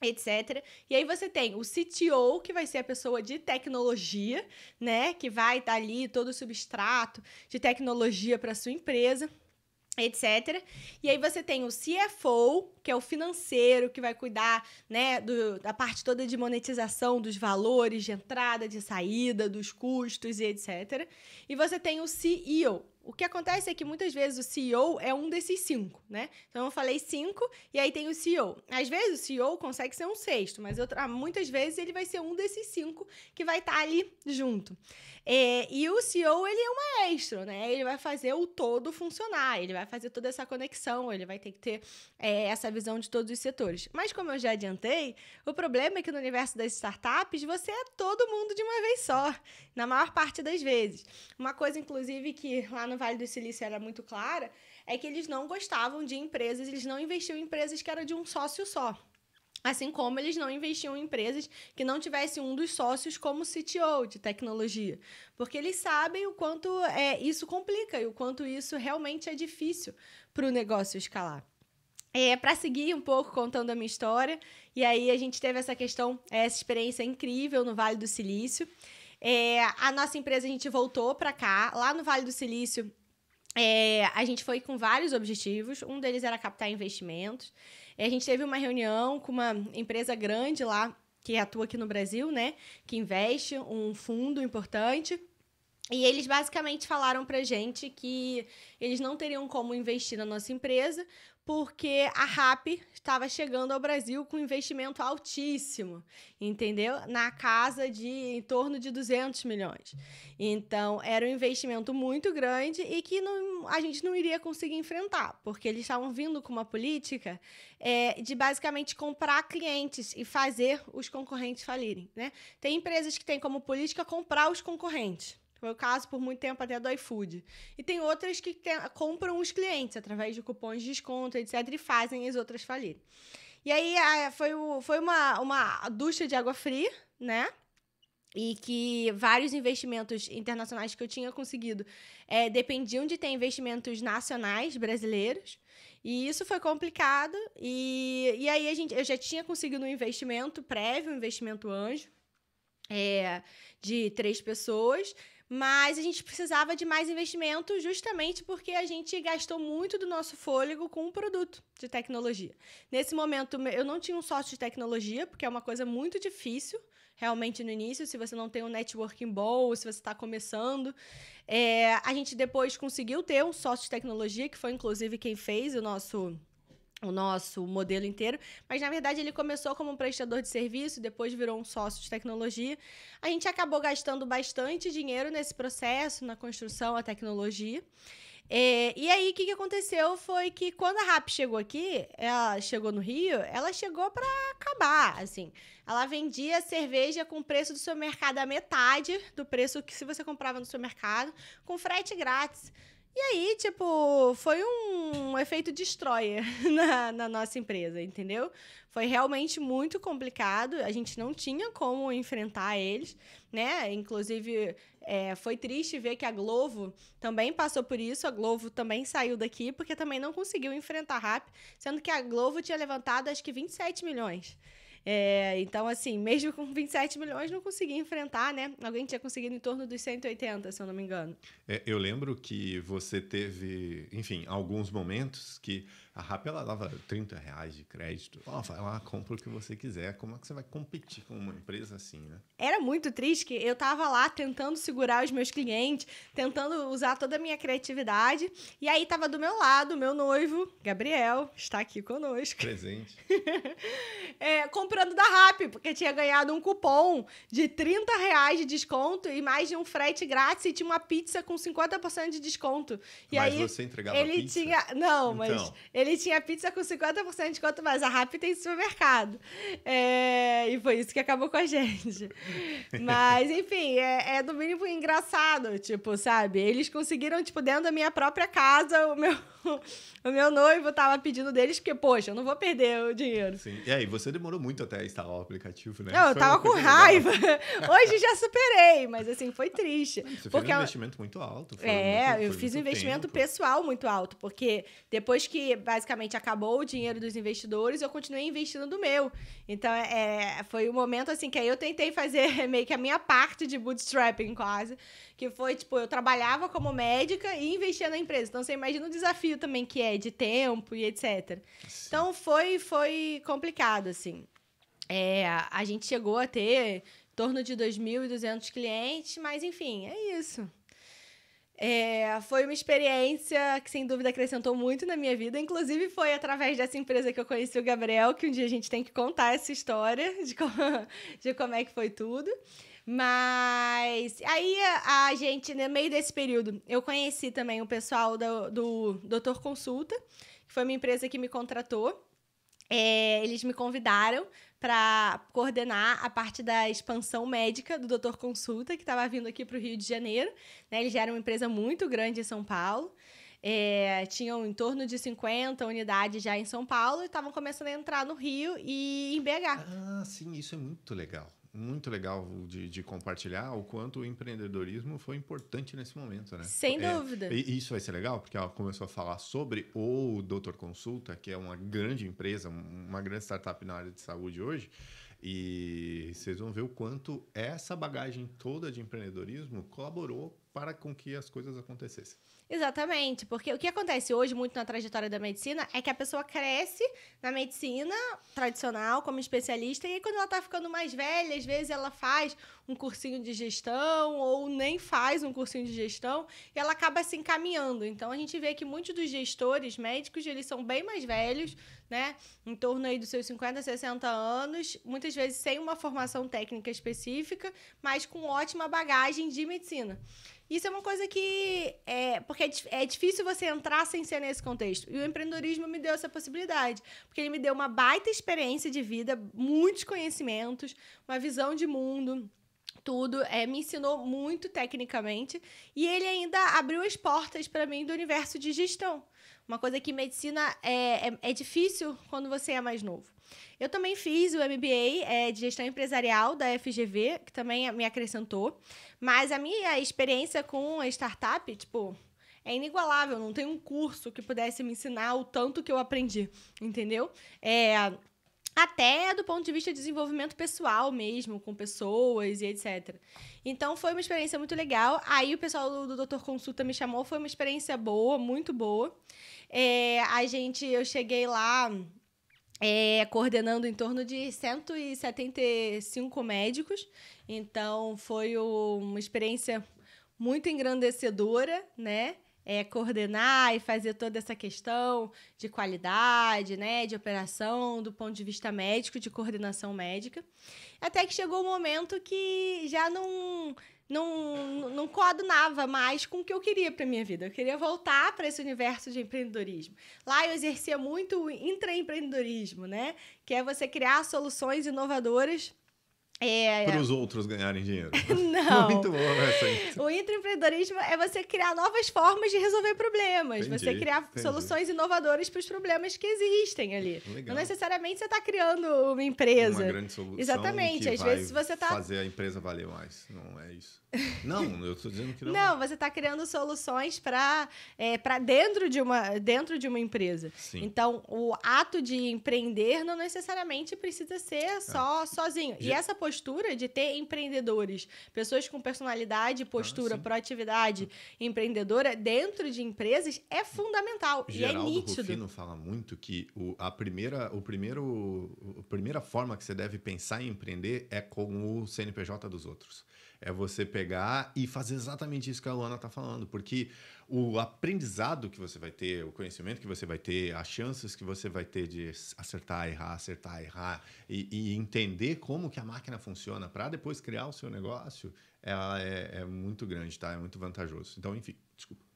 etc. E aí você tem o CTO, que vai ser a pessoa de tecnologia, né, que vai estar tá ali todo o substrato de tecnologia para sua empresa etc. E aí você tem o CFO, que é o financeiro, que vai cuidar, né, do, da parte toda de monetização dos valores, de entrada, de saída, dos custos e etc. E você tem o CEO, o que acontece é que muitas vezes o CEO é um desses cinco, né? Então eu falei cinco e aí tem o CEO. Às vezes o CEO consegue ser um sexto, mas muitas vezes ele vai ser um desses cinco que vai estar tá ali junto. É, e o CEO ele é o maestro, né? Ele vai fazer o todo funcionar, ele vai fazer toda essa conexão, ele vai ter que ter é, essa visão de todos os setores. Mas como eu já adiantei, o problema é que no universo das startups você é todo mundo de uma vez só, na maior parte das vezes. Uma coisa inclusive que lá no Vale do Silício era muito clara, é que eles não gostavam de empresas, eles não investiam em empresas que era de um sócio só. Assim como eles não investiam em empresas que não tivesse um dos sócios como CTO de tecnologia. Porque eles sabem o quanto é, isso complica e o quanto isso realmente é difícil para o negócio escalar. É, para seguir um pouco contando a minha história, e aí a gente teve essa questão, essa experiência incrível no Vale do Silício. É, a nossa empresa, a gente voltou para cá, lá no Vale do Silício. É, a gente foi com vários objetivos. Um deles era captar investimentos. É, a gente teve uma reunião com uma empresa grande lá que atua aqui no Brasil, né? Que investe um fundo importante. E eles basicamente falaram pra gente que eles não teriam como investir na nossa empresa porque a RAP estava chegando ao Brasil com um investimento altíssimo, entendeu? Na casa de em torno de 200 milhões. Então, era um investimento muito grande e que não, a gente não iria conseguir enfrentar, porque eles estavam vindo com uma política é, de basicamente comprar clientes e fazer os concorrentes falirem. Né? Tem empresas que têm como política comprar os concorrentes. Foi o caso por muito tempo até do iFood. E tem outras que compram os clientes através de cupons de desconto, etc., e fazem as outras falirem. E aí foi, o, foi uma, uma ducha de água fria, né? e que vários investimentos internacionais que eu tinha conseguido é, dependiam de ter investimentos nacionais brasileiros e isso foi complicado e, e aí a gente eu já tinha conseguido um investimento prévio um investimento anjo é, de três pessoas mas a gente precisava de mais investimento justamente porque a gente gastou muito do nosso fôlego com um produto de tecnologia. Nesse momento, eu não tinha um sócio de tecnologia, porque é uma coisa muito difícil realmente no início, se você não tem um networking bom, se você está começando. É, a gente depois conseguiu ter um sócio de tecnologia, que foi inclusive quem fez o nosso o nosso modelo inteiro, mas na verdade ele começou como um prestador de serviço, depois virou um sócio de tecnologia. A gente acabou gastando bastante dinheiro nesse processo, na construção, a tecnologia. É, e aí, o que, que, aconteceu foi que quando a RAP chegou aqui, ela chegou no Rio, ela chegou para acabar, assim. Ela vendia cerveja com o preço do seu mercado a metade do preço que se você comprava no seu mercado, com frete grátis. E aí, tipo, foi um efeito destroyer na, na, nossa empresa, entendeu? Foi realmente muito complicado, a gente não tinha como enfrentar eles, né? Inclusive, é, foi triste ver que a Globo também passou por isso, a Globo também saiu daqui, porque também não conseguiu enfrentar a RAP, sendo que a Globo tinha levantado acho que 27 milhões. É, então, assim, mesmo com 27 milhões, não consegui enfrentar, né? Alguém tinha conseguido em torno dos 180, se eu não me engano. É, eu lembro que você teve, enfim, alguns momentos que a RAP ela dava 30 reais de crédito. Ó, oh, vai lá, compra o que você quiser. Como é que você vai competir com uma empresa assim, né? Era muito triste que eu tava lá tentando segurar os meus clientes, tentando usar toda a minha criatividade. E aí tava do meu lado, meu noivo, Gabriel, está aqui conosco. Presente. é, comprando da RAP, porque tinha ganhado um cupom de 30 reais de desconto e mais de um frete grátis e tinha uma pizza com 50% de desconto. E mas aí, você entregava ele pizza? Tinha... Não, então. mas ele ele tinha pizza com 50% de quanto mais a Rappi tem supermercado. É, e foi isso que acabou com a gente. Mas, enfim, é, é, do mínimo engraçado, tipo, sabe? Eles conseguiram, tipo, dentro da minha própria casa, o meu, o meu noivo tava pedindo deles, porque, poxa, eu não vou perder o dinheiro. Sim. E aí, você demorou muito até instalar o aplicativo, né? Não, eu tava com raiva. Hoje já superei, mas, assim, foi triste. Você porque fez um investimento muito alto. é, muito, eu fiz um investimento tempo. pessoal muito alto, porque depois que basicamente acabou o dinheiro dos investidores, eu continuei investindo do meu. Então, é, é foi o um momento assim que aí eu tentei fazer meio que a minha parte de bootstrapping quase, que foi tipo, eu trabalhava como médica e investia na empresa. Então, você imagina o desafio também que é de tempo e etc. Sim. Então, foi foi complicado assim. É, a gente chegou a ter em torno de 2.200 clientes, mas enfim, é isso. É, foi uma experiência que, sem dúvida, acrescentou muito na minha vida. Inclusive, foi através dessa empresa que eu conheci o Gabriel, que um dia a gente tem que contar essa história de como, de como é que foi tudo. Mas aí a gente, no meio desse período, eu conheci também o pessoal do, do Doutor Consulta, que foi uma empresa que me contratou. É, eles me convidaram para coordenar a parte da expansão médica do Doutor Consulta, que estava vindo aqui para o Rio de Janeiro. Né? Ele já era uma empresa muito grande em São Paulo. É, tinham em torno de 50 unidades já em São Paulo e estavam começando a entrar no Rio e em BH. Ah, sim, isso é muito legal muito legal de, de, compartilhar o quanto o empreendedorismo foi importante nesse momento, né? Sem é, dúvida. E isso vai ser legal, porque ela começou a falar sobre o Doutor Consulta, que é uma grande empresa, uma grande startup na área de saúde hoje. E vocês vão ver o quanto essa bagagem toda de empreendedorismo colaborou para com que as coisas acontecessem. Exatamente, porque o que acontece hoje muito na trajetória da medicina é que a pessoa cresce na medicina tradicional como especialista e aí, quando ela está ficando mais velha, às vezes ela faz um cursinho de gestão ou nem faz um cursinho de gestão e ela acaba se encaminhando. Então a gente vê que muitos dos gestores médicos, eles são bem mais velhos, né? Em torno aí dos seus 50, 60 anos, muitas vezes sem uma formação técnica específica, mas com ótima bagagem de medicina. Isso é uma coisa que. É, porque é, é difícil você entrar sem ser nesse contexto. E o empreendedorismo me deu essa possibilidade. Porque ele me deu uma baita experiência de vida, muitos conhecimentos, uma visão de mundo tudo, é, me ensinou muito tecnicamente e ele ainda abriu as portas para mim do universo de gestão. Uma coisa que medicina é, é, é, difícil quando você é mais novo. Eu também fiz o MBA é, de gestão empresarial da FGV, que também me acrescentou. Mas a minha experiência com a startup, tipo, é inigualável. Não tem um curso que pudesse me ensinar o tanto que eu aprendi, entendeu? É, até do ponto de vista de desenvolvimento pessoal mesmo, com pessoas e etc. Então foi uma experiência muito legal. Aí o pessoal do Doutor Consulta me chamou, foi uma experiência boa, muito boa. É, a gente, eu cheguei lá é, coordenando em torno de 175 médicos. Então, foi o, uma experiência muito engrandecedora, né? É, coordenar e fazer toda essa questão de qualidade, né, de operação, do ponto de vista médico, de coordenação médica. Até que chegou o um momento que já não não, não coadunava mais com o que eu queria para minha vida. Eu queria voltar para esse universo de empreendedorismo. Lá eu exercia muito o intraempreendedorismo, né? Que é você criar soluções inovadoras é... é. Para os outros ganharem dinheiro. Não. Muito bom né, essa. O intraempreendedorismo é você criar novas formas de resolver problemas. Entendi, você criar entendi. soluções inovadoras para os problemas que existem ali. Legal. Não necessariamente você está criando uma empresa. Uma grande solução. Exatamente. Às vezes você está. Fazer a empresa valer mais. Não é isso. Não, eu estou dizendo que não. não, você está criando soluções para é, dentro, de uma, dentro de uma empresa. Sim. Então, o ato de empreender não necessariamente precisa ser é. só ah. sozinho. Já... E essa postura de ter empreendedores, pessoas com personalidade, ah, postura, ah, proatividade ah. empreendedora dentro de empresas é fundamental. Geraldo e é nítido. Rufino fala muito que o, a, primeira, o primeiro, a primeira forma que você deve pensar em empreender é com o CNPJ dos outros. É você pegar e fazer exatamente isso que a Luana está falando, porque o aprendizado que você vai ter, o conhecimento que você vai ter, as chances que você vai ter de acertar, errar, acertar, errar e, e entender como que a máquina funciona para depois criar o seu negócio, ela é, é muito grande, tá? É muito vantajoso. Então, enfim, desculpa.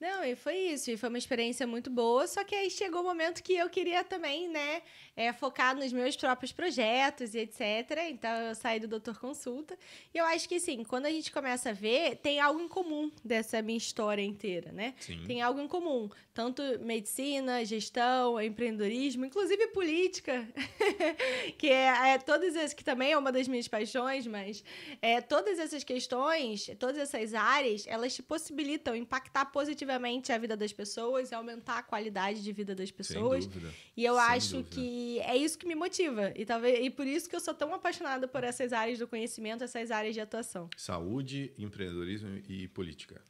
Não, e foi isso, e foi uma experiência muito boa, só que aí chegou o momento que eu queria também, né, é, focar nos meus próprios projetos e etc. Então eu saí do Doutor Consulta. E eu acho que sim, quando a gente começa a ver, tem algo em comum dessa minha história inteira, né? Sim. Tem algo em comum. Tanto medicina, gestão, empreendedorismo, inclusive política, que é, é todas essas, que também é uma das minhas paixões, mas é, todas essas questões, todas essas áreas, elas te possibilitam impactar positivamente positivamente a vida das pessoas, é aumentar a qualidade de vida das pessoas. Sem dúvida. E eu Sem acho dúvida. que é isso que me motiva. E, talvez, e por isso que eu sou tão apaixonada por essas áreas do conhecimento, essas áreas de atuação. Saúde, empreendedorismo e política.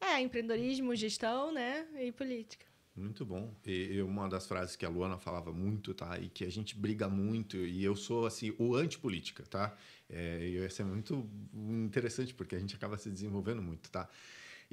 É, empreendedorismo, gestão, né? E política. Muito bom. E uma das frases que a Luana falava muito, tá? E que a gente briga muito, e eu sou, assim, o antipolítica, tá? É, e isso é muito interessante, porque a gente acaba se desenvolvendo muito, tá?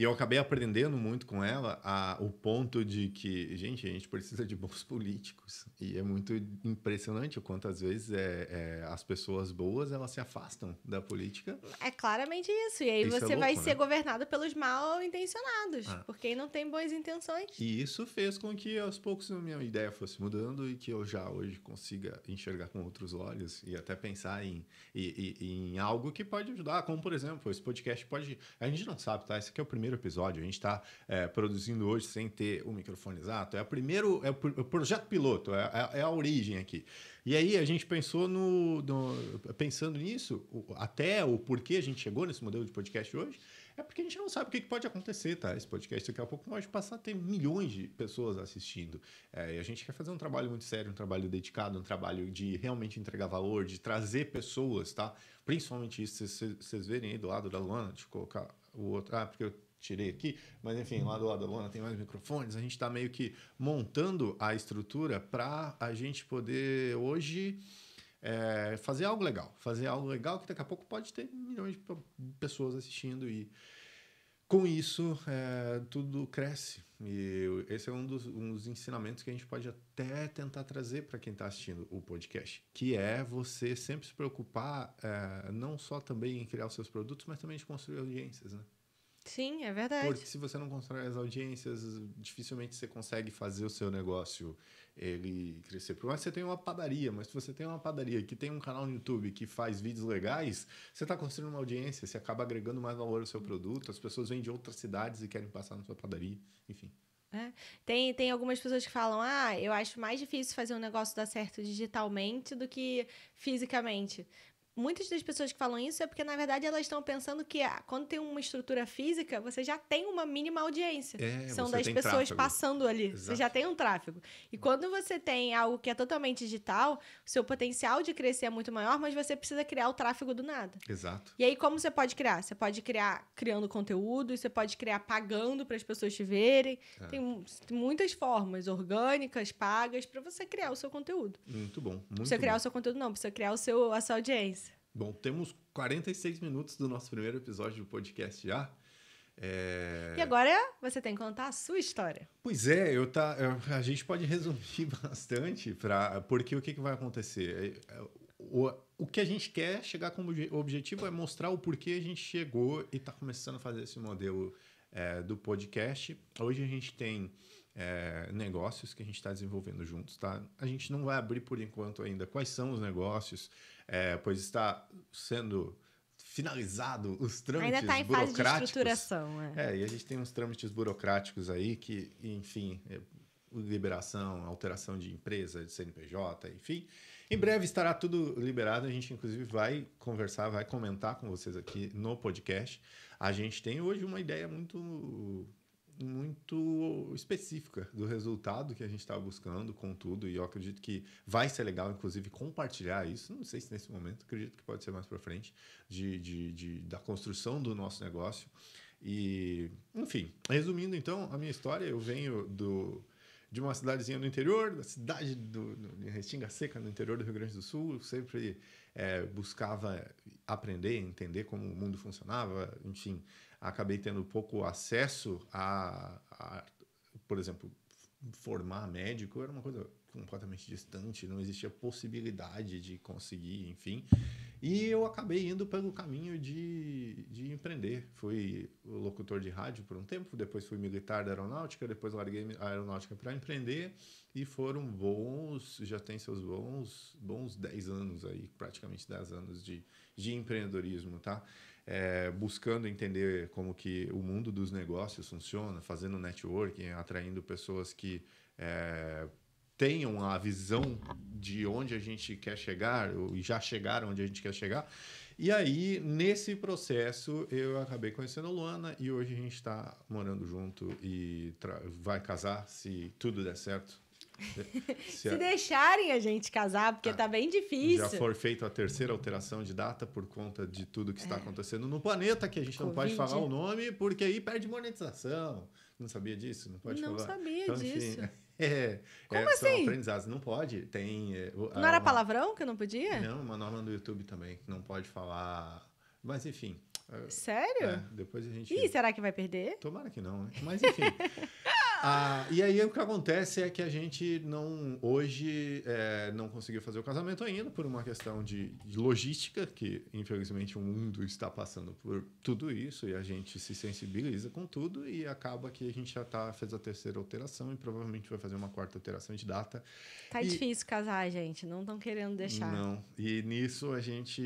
E eu acabei aprendendo muito com ela a, o ponto de que, gente, a gente precisa de bons políticos. E é muito impressionante o quanto, às vezes, é, é, as pessoas boas elas se afastam da política. É claramente isso. E aí isso é você é louco, vai né? ser governado pelos mal intencionados, ah. não tem boas intenções. E isso fez com que, aos poucos, a minha ideia fosse mudando e que eu já hoje consiga enxergar com outros olhos e até pensar em, em, em algo que pode ajudar. Como, por exemplo, esse podcast pode. A gente não sabe, tá? Esse aqui é o primeiro primeiro episódio. A gente está é, produzindo hoje sem ter o microfone exato. É o primeiro, é o, o projeto piloto, é, é, é, a origem aqui. E aí a gente pensou no, no, pensando nisso, até o porquê a gente chegou nesse modelo de podcast hoje. É porque a gente não sabe o que pode acontecer, tá? Esse podcast daqui a pouco pode passar a ter milhões de pessoas assistindo. É, e a gente quer fazer um trabalho muito sério, um trabalho dedicado, um trabalho de realmente entregar valor, de trazer pessoas, tá? Principalmente isso, vocês verem aí do lado da Luana, deixa eu colocar o outro. Ah, porque eu tirei aqui, mas enfim, lá uhum. do lado da lona tem mais microfones, a gente está meio que montando a estrutura para a gente poder hoje é, fazer algo legal, fazer algo legal que daqui a pouco pode ter milhões de pessoas assistindo e com isso é, tudo cresce e esse é um dos, um dos ensinamentos que a gente pode até tentar trazer para quem está assistindo o podcast, que é você sempre se preocupar é, não só também em criar os seus produtos, mas também de construir audiências, né? Sim, é verdade. Porque se você não constrói as audiências, dificilmente você consegue fazer o seu negócio ele crescer. Por mais que você tenha uma padaria, mas se você tem uma padaria que tem um canal no YouTube que faz vídeos legais, você está construindo uma audiência, você acaba agregando mais valor ao seu produto, as pessoas vêm de outras cidades e querem passar na sua padaria, enfim. É. Tem, tem algumas pessoas que falam: ah, eu acho mais difícil fazer um negócio dar certo digitalmente do que fisicamente muitas das pessoas que falam isso é porque, na verdade, elas estão pensando que ah, quando tem uma estrutura física, você já tem uma mínima audiência. É, São das pessoas tráfego. passando ali. Exato. Você já tem um tráfego. E quando você tem algo que é totalmente digital, o seu potencial de crescer é muito maior, mas você precisa criar o tráfego do nada. Exato. E aí, como você pode criar? Você pode criar criando conteúdo, você pode criar pagando para as pessoas te verem. É. Tem, tem, muitas formas orgânicas, pagas, para você criar o seu conteúdo. Muito bom. Muito precisa criar bom. o seu conteúdo, não. Precisa criar o seu, a sua audiência. Bom, temos 46 minutos do nosso primeiro episódio do podcast já. É... E agora você tem que contar a sua história. Pois é, eu tá, a gente pode resumir bastante, pra, porque o que, que vai acontecer? É, o, o que a gente quer chegar como objetivo é mostrar o porquê a gente chegou e está começando a fazer esse modelo é, do podcast. Hoje a gente tem é, negócios que a gente está desenvolvendo juntos, tá? A gente não vai abrir por enquanto ainda quais são os negócios, é, pois está sendo finalizado os trâmites ainda tá em burocráticos. Fase de estruturação, é. é, e a gente tem uns trâmites burocráticos aí que, enfim, é, liberação, alteração de empresa, de CNPJ, enfim. Em breve estará tudo liberado. A gente, inclusive, vai conversar, vai comentar com vocês aqui no podcast. A gente tem hoje uma ideia muito muito específica do resultado que a gente estava tá buscando, contudo, e eu acredito que vai ser legal, inclusive, compartilhar isso. Não sei se nesse momento, acredito que pode ser mais para frente, de, de, de, da construção do nosso negócio. E, enfim, resumindo então a minha história, eu venho do, de uma cidadezinha no interior, da cidade do, de Restinga Seca, no interior do Rio Grande do Sul. Eu sempre é, buscava aprender, entender como o mundo funcionava, enfim, acabei tendo pouco acesso a, a por exemplo, formar médico era uma coisa completamente distante, não existia possibilidade de conseguir, enfim. E eu acabei indo pelo caminho de, de empreender. Fui locutor de rádio por um tempo, depois fui militar da aeronáutica, depois larguei a aeronáutica para empreender e foram bons, já tem seus bons, bons 10 anos aí, praticamente 10 anos de, de empreendedorismo, tá? é, buscando entender como que o mundo dos negócios funciona, fazendo networking, atraindo pessoas que é, tenham a visão de onde a gente quer chegar, ou já chegaram onde a gente quer chegar. E aí, nesse processo, eu acabei conhecendo a Luana e hoje a gente está morando junto e vai casar, se tudo der certo, se, se deixarem a gente casar, porque está ah, bem difícil. Já for feita a terceira alteração de data por conta de tudo que está é. acontecendo no planeta, que a gente Covid. não pode falar o nome, porque aí perde monetização. Não sabia disso? Não pode não falar. Não sabia então, disso. Enfim, é, Como é, assim? aprendizados. Não pode. Tem. É, não era uma, palavrão que eu não podia? Não, uma norma do YouTube também, que não pode falar. Mas enfim. É, Sério? É, depois a gente. Ih, será que vai perder? Tomara que não, né? Mas enfim. Ah, e aí o que acontece é que a gente não hoje é, não conseguiu fazer o casamento ainda por uma questão de, de, logística, que infelizmente o mundo está passando por tudo isso e a gente se sensibiliza com tudo e acaba que a gente já tá, fez a terceira alteração e provavelmente vai fazer uma quarta alteração de data. Tá e, difícil casar, gente, não estão querendo deixar. Não. E nisso a gente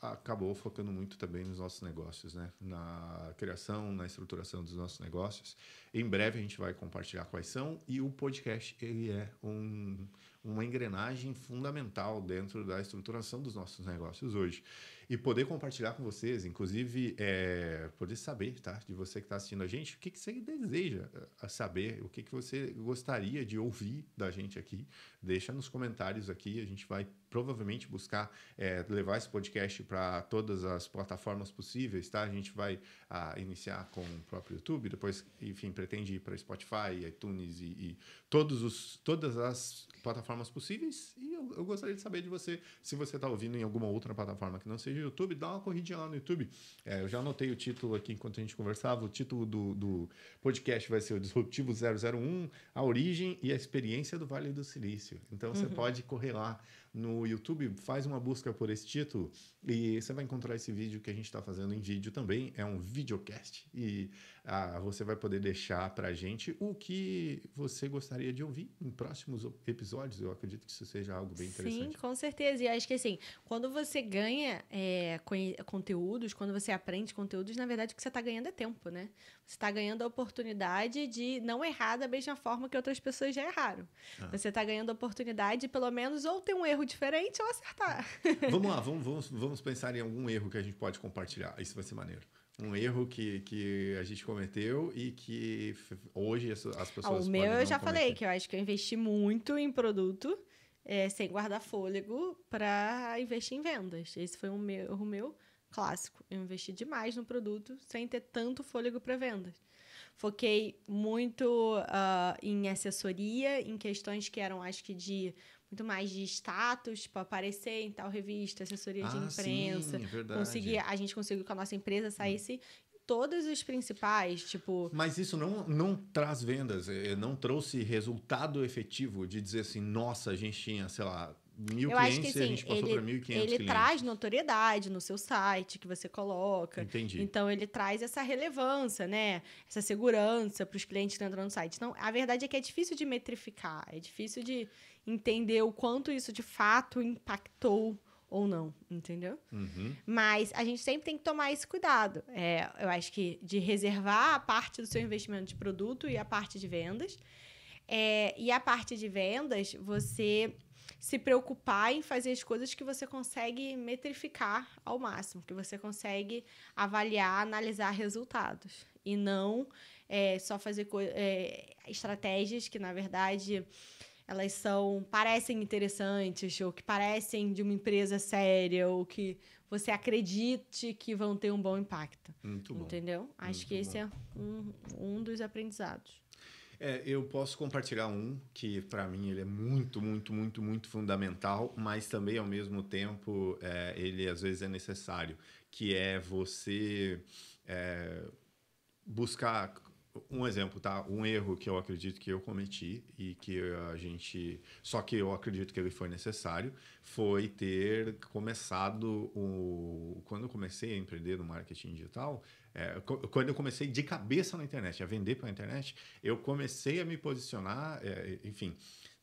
acabou focando muito também nos nossos negócios, né? Na criação, na estruturação dos nossos negócios. Em breve a gente vai compartilhar quais são e o podcast ele é um, uma engrenagem fundamental dentro da estruturação dos nossos negócios hoje. E poder compartilhar com vocês, inclusive, é, poder saber, tá? De você que está assistindo a gente, o que, que você deseja eh, saber, o que, que você gostaria de ouvir da gente aqui deixa nos comentários aqui. A gente vai provavelmente buscar é, levar esse podcast para todas as plataformas possíveis, tá? A gente vai a, ah, iniciar com o próprio YouTube, depois, enfim, pretende ir para Spotify, iTunes e, e todos os, todas as plataformas possíveis. E eu, eu gostaria de saber de você, se você está ouvindo em alguma outra plataforma que não seja o YouTube, dá uma corridinha lá no YouTube. É, eu já anotei o título aqui enquanto a gente conversava. O título do, do podcast vai ser o Disruptivo 001, a origem e a experiência do Vale do Silício difícil. Então você uhum. pode correr lá no YouTube, faz uma busca por esse título e você vai encontrar esse vídeo que a gente está fazendo em vídeo também. É um videocast e ah, você vai poder deixar para a gente o que você gostaria de ouvir em próximos episódios. Eu acredito que isso seja algo bem interessante. Sim, com certeza. E acho que assim, quando você ganha é, conteúdos, quando você aprende conteúdos, na verdade o que você está ganhando é tempo, né? Você está ganhando a oportunidade de não errar da mesma forma que outras pessoas já erraram. Ah. Você está ganhando a oportunidade de, pelo menos, ou ter um erro diferente ou acertar. Vamos lá, vamos, vamos, vamos pensar em algum erro que a gente pode compartilhar. Isso vai ser maneiro um erro que, que a gente cometeu e que hoje as, as pessoas. Ah, o meu eu já cometer. falei que eu acho que eu investi muito em produto é, sem guardar fôlego para investir em vendas. Esse foi um meu, meu clássico. Eu investi demais no produto sem ter tanto fôlego para vendas. Foquei muito uh, em assessoria, em questões que eram, acho que, de muito mais de status, tipo, aparecer em tal revista, assessoria ah, de imprensa. Sim, é verdade. Conseguir, a gente conseguiu que a nossa empresa saísse hum. todos os principais, tipo. Mas isso não, não traz vendas, é, é, não trouxe resultado efetivo de dizer assim, nossa, a gente tinha, sei lá, mil clientes acho que, assim, e a assim, gente passou para 1.500 clientes. Ele traz notoriedade no seu site que você coloca. Entendi. Então, ele traz essa relevância, né? Essa segurança para os clientes que estão entrando no site. Então, a verdade é que é difícil de metrificar, é difícil de entender o quanto isso de fato impactou ou não, entendeu? Uhum. Mas a gente sempre tem que tomar esse cuidado. É, eu acho que de reservar a parte do seu investimento de produto e a parte de vendas. É, e a parte de vendas, você se preocupar em fazer as coisas que você consegue metrificar ao máximo, que você consegue avaliar, analisar resultados. E não é, só fazer é, estratégias que, na verdade, elas são parecem interessantes ou que parecem de uma empresa séria ou que você acredite que vão ter um bom impacto. Muito bom. Entendeu? Acho Muito que esse bom. é um, um dos aprendizados. É, eu posso compartilhar um que para mim ele é muito, muito, muito, muito fundamental, mas também ao mesmo tempo é, ele às vezes é necessário, que é você é, buscar um exemplo, tá? Um erro que eu acredito que eu cometi e que a gente. Só que eu acredito que ele foi necessário foi ter começado o. Quando eu comecei a empreender no marketing digital, é, quando eu comecei de cabeça na internet, a vender pela internet, eu comecei a me posicionar, é, enfim.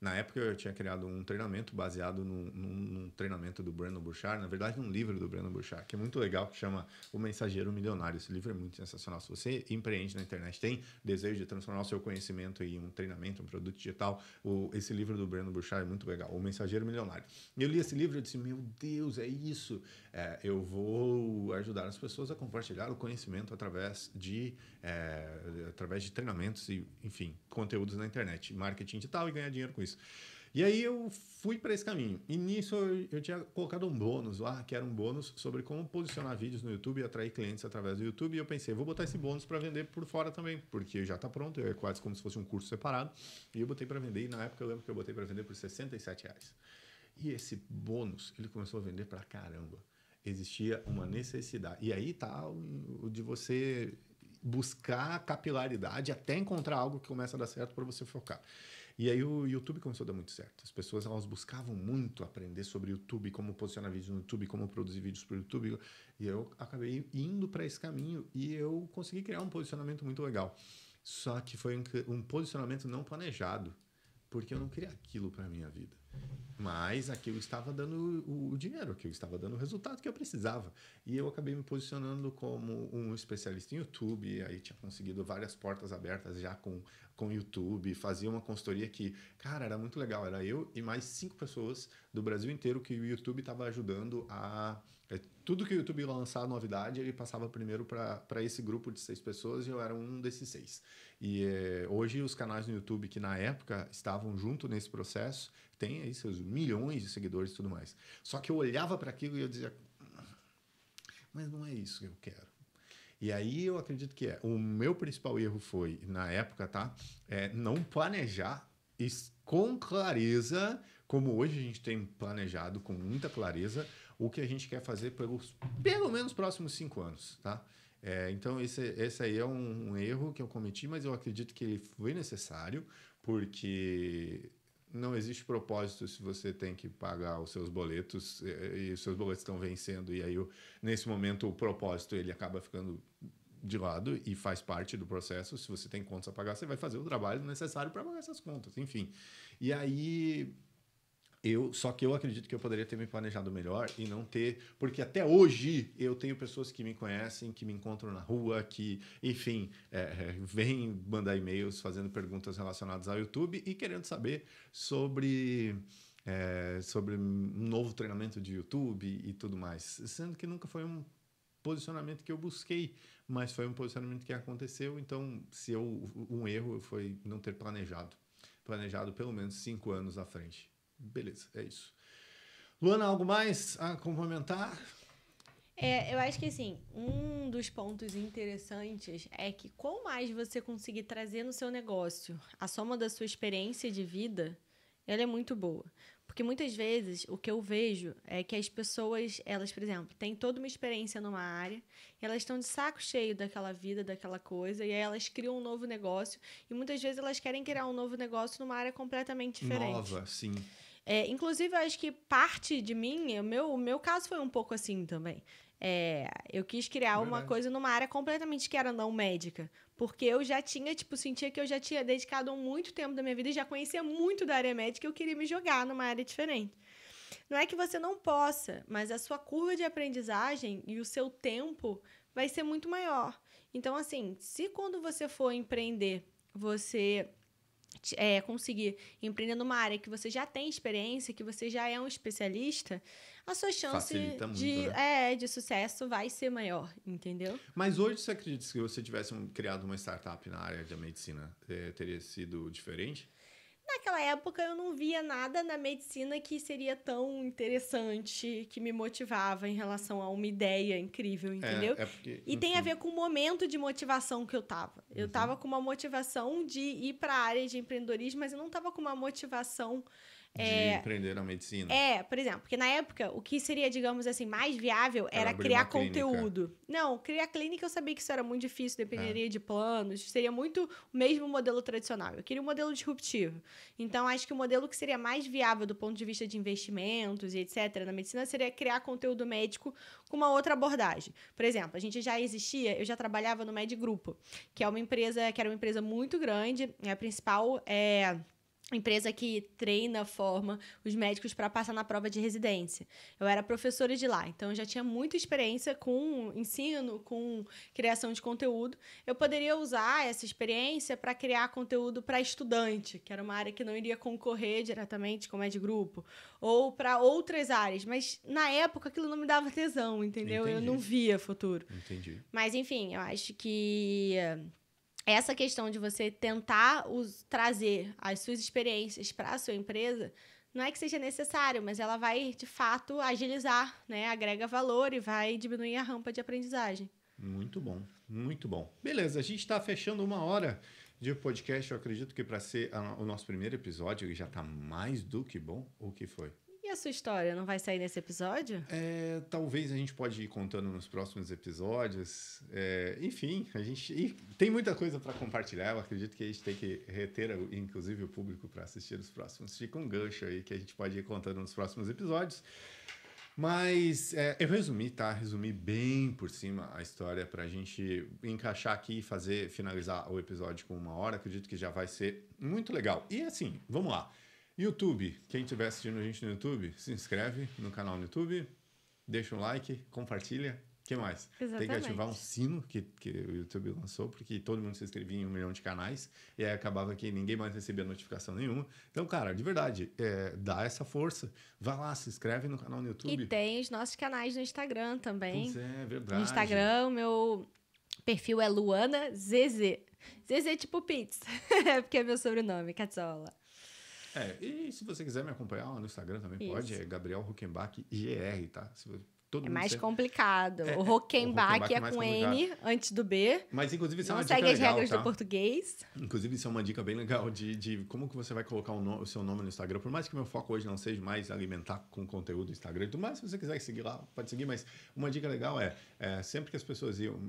Na época eu tinha criado um treinamento baseado num, num, num treinamento do Brandon Burchard, na verdade num livro do Brandon Burchard, que é muito legal, que chama O Mensageiro Milionário. Esse livro é muito sensacional. Se você empreende na internet, tem desejo de transformar o seu conhecimento em um treinamento, um produto digital, o, esse livro do Brandon Burchard é muito legal, O Mensageiro Milionário. Eu li esse livro e disse, meu Deus, é isso, é, eu vou ajudar as pessoas a compartilhar o conhecimento através de, é, através de treinamentos e, enfim, conteúdos na internet, marketing digital e ganhar dinheiro com isso. E aí eu fui para esse caminho. E nisso eu, eu, tinha colocado um bônus lá, que era um bônus sobre como posicionar vídeos no YouTube e atrair clientes através do YouTube. E eu pensei, vou botar esse bônus para vender por fora também, porque já está pronto, é quase como se fosse um curso separado. E eu botei para vender, e na época eu lembro que eu botei para vender por 67 reais. E esse bônus, ele começou a vender para caramba existia uma necessidade. E aí tá o de você buscar capilaridade até encontrar algo que começa a dar certo para você focar. E aí o YouTube começou a dar muito certo. As pessoas elas buscavam muito aprender sobre YouTube, como posicionar vídeos no YouTube, como produzir vídeos para o YouTube. E eu acabei indo para esse caminho e eu consegui criar um posicionamento muito legal. Só que foi um, um posicionamento não planejado, porque eu não queria aquilo para minha vida. Mas aquilo estava dando o dinheiro, aquilo estava dando o resultado que eu precisava. E eu acabei me posicionando como um especialista em YouTube, aí tinha conseguido várias portas abertas já com com YouTube, fazia uma consultoria que, cara, era muito legal. Era eu e mais cinco pessoas do Brasil inteiro que o YouTube estava ajudando a é, tudo que o YouTube lançava novidade, ele passava primeiro para esse grupo de seis pessoas e eu era um desses seis. E é, hoje os canais no YouTube que na época estavam junto nesse processo têm aí seus milhões de seguidores e tudo mais. Só que eu olhava para aquilo e eu dizia, mas não é isso que eu quero. E aí eu acredito que é. O meu principal erro foi, na época, tá? É não planejar com clareza, como hoje a gente tem planejado com muita clareza, o que a gente quer fazer pelos pelo menos próximos cinco anos, tá? É, então, esse, esse aí é um, um, erro que eu cometi, mas eu acredito que ele foi necessário, porque não existe propósito se você tem que pagar os seus boletos e, é, é, e os seus boletos estão vencendo, e aí, nesse momento, o propósito ele acaba ficando de lado e faz parte do processo. Se você tem contas a pagar, você vai fazer o trabalho necessário para pagar essas contas, enfim. E aí eu, só que eu acredito que eu poderia ter me planejado melhor e não ter, porque até hoje eu tenho pessoas que me conhecem, que me encontram na rua, que, enfim, é, é, vêm mandar e-mails fazendo perguntas relacionadas ao YouTube e querendo saber sobre é, sobre um novo treinamento de YouTube e tudo mais, sendo que nunca foi um posicionamento que eu busquei, mas foi um posicionamento que aconteceu. Então, se eu um erro foi não ter planejado, planejado pelo menos cinco anos à frente. Beleza, é isso. Luana, algo mais a complementar? É, eu acho que assim, um dos pontos interessantes é que quanto mais você conseguir trazer no seu negócio a soma da sua experiência de vida, ela é muito boa. Porque muitas vezes o que eu vejo é que as pessoas, elas, por exemplo, têm toda uma experiência numa área, elas estão de saco cheio daquela vida, daquela coisa, e aí elas criam um novo negócio, e muitas vezes elas querem criar um novo negócio numa área completamente diferente. Nova, sim. É, inclusive, eu acho que parte de mim, o meu, o meu caso foi um pouco assim também. É, eu quis criar Verdade. uma coisa numa área completamente que era não médica. Porque eu já tinha, tipo, sentia que eu já tinha dedicado muito tempo da minha vida e já conhecia muito da área médica e eu queria me jogar numa área diferente. Não é que você não possa, mas a sua curva de aprendizagem e o seu tempo vai ser muito maior. Então, assim, se quando você for empreender, você é, conseguir empreender numa área que você já tem experiência, que você já é um especialista, a sua chance muito, de, né? é, de sucesso vai ser maior, entendeu? Mas hoje você acredita que se você tivesse criado uma startup na área da medicina, eh, teria sido diferente? Naquela época eu não via nada na medicina que seria tão interessante, que me motivava em relação a uma ideia incrível, é, entendeu? É, é porque, e tem a ver com o momento de motivação que eu tava. Eu estava uhum. tava com uma motivação de ir para a área de empreendedorismo, mas eu não tava com uma motivação de é, empreender na medicina. É, por exemplo, porque na época o que seria, digamos assim, mais viável era, era criar conteúdo. Clínica. Não, criar clínica eu sabia que isso era muito difícil, dependeria é. de planos, seria muito o mesmo modelo tradicional. Eu queria um modelo disruptivo. Então, acho que o modelo que seria mais viável do ponto de vista de investimentos e etc. na medicina seria criar conteúdo médico com uma outra abordagem. Por exemplo, a gente já existia, eu já trabalhava no Med Grupo, que é uma empresa que era uma empresa muito grande, é a principal. É, empresa que treina, forma os médicos para passar na prova de residência. Eu era professora de lá, então eu já tinha muita experiência com ensino, com criação de conteúdo. Eu poderia usar essa experiência para criar conteúdo para estudante, que era uma área que não iria concorrer diretamente como é de grupo, ou para outras áreas, mas na época aquilo não me dava tesão, entendeu? Entendi. Eu não via futuro. Entendi. Mas enfim, eu acho que eh, essa questão de você tentar os, trazer as suas experiências para a sua empresa, não é que seja necessário, mas ela vai, de fato, agilizar, né? agrega valor e vai diminuir a rampa de aprendizagem. Muito bom, muito bom. Beleza, a gente está fechando uma hora de podcast. Eu acredito que para ser a, o nosso primeiro episódio, que já está mais do que bom, o que foi? a sua história? Não vai sair nesse episódio? É, talvez a gente pode ir contando nos próximos episódios. É, enfim, a gente tem muita coisa para compartilhar. Eu acredito que a gente tem que reter, inclusive, o público para assistir os próximos. Fica um gancho aí que a gente pode ir contando nos próximos episódios. Mas é, eu resumi, tá? Resumi bem por cima a história para a gente encaixar aqui e fazer finalizar o episódio com uma hora. Acredito que já vai ser muito legal. E assim, vamos lá. YouTube. Quem estiver assistindo a gente no YouTube, se inscreve no canal no YouTube, deixa um like, compartilha. O que mais? Exatamente. Tem que ativar um sino que, que o YouTube lançou, porque todo mundo se inscrevia em um milhão de canais, e aí acabava que ninguém mais recebia notificação nenhuma. Então, cara, de verdade, é, dá essa força. Vai lá, se inscreve no canal no YouTube. E tem os nossos canais no Instagram também. Pois é, é verdade. No Instagram, meu perfil é Luana ZZ. ZZ tipo Pizza, porque é meu sobrenome, Catzola. É, e se você quiser me acompanhar no Instagram também Isso. pode, é Gabriel Huckenbach GR, tá? Se Todo é mais complicado. É, o Rockenbach é, é, é com N antes do B. Mas, inclusive, isso é não é uma segue dica as legal, regras tá? do português. Inclusive, isso é uma dica bem legal de, de como que você vai colocar o, no, o, seu nome no Instagram. Por mais que meu foco hoje não seja mais alimentar com conteúdo do Instagram e tudo mais, se você quiser seguir lá, pode seguir. Mas uma dica legal é, é sempre que as pessoas iam...